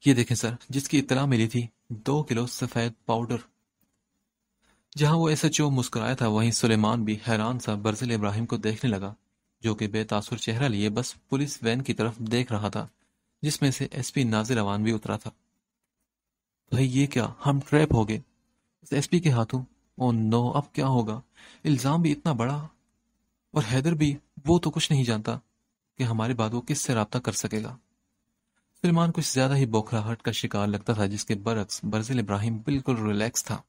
ये देखें सर जिसकी इतला मिली थी दो किलो सफ़ेद पाउडर जहां वो एस एच ओ मुस्कुराया था वहीं सुलेमान भी हैरान सा बर्जिल इब्राहिम को देखने लगा जो कि बेतासुर चेहरा लिए बस पुलिस वैन की तरफ देख रहा था जिसमें से एसपी नाजिर अवान भी उतरा था भाई ये क्या हम ट्रैप हो गए इस एसपी के हाथों ओ नो अब क्या होगा इल्ज़ाम भी इतना बड़ा और हैदर भी वो तो कुछ नहीं जानता कि हमारे बाद वो किससे रबता कर सकेगा सलमान कुछ ज्यादा ही बौखलाहट का शिकार लगता था जिसके बरक्स बरजिल इब्राहिम बिल्कुल रिलैक्स था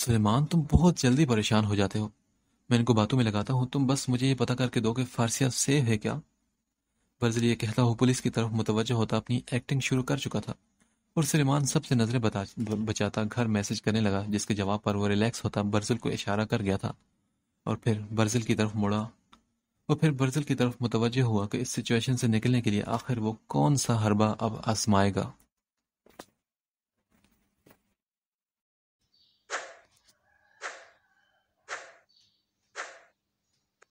सलमान तुम बहुत जल्दी परेशान हो जाते हो मैं इनको बातों में लगाता हूँ तुम बस मुझे ये पता करके दो कि फारसिया सेव है क्या बर्जिल ये कहता हुआ पुलिस की तरफ मुतवजह होता अपनी एक्टिंग शुरू कर चुका था और सलेमान सबसे नजरें बता बचाता घर मैसेज करने लगा जिसके जवाब पर वो रिलैक्स होता बर्जिल को इशारा कर गया था और फिर बर्जिल की तरफ मुड़ा वो फिर ब्राज़ील की तरफ मुतवजह हुआ कि इस सिचुएशन से निकलने के लिए आखिर वो कौन सा हरबा अब आसमाएगा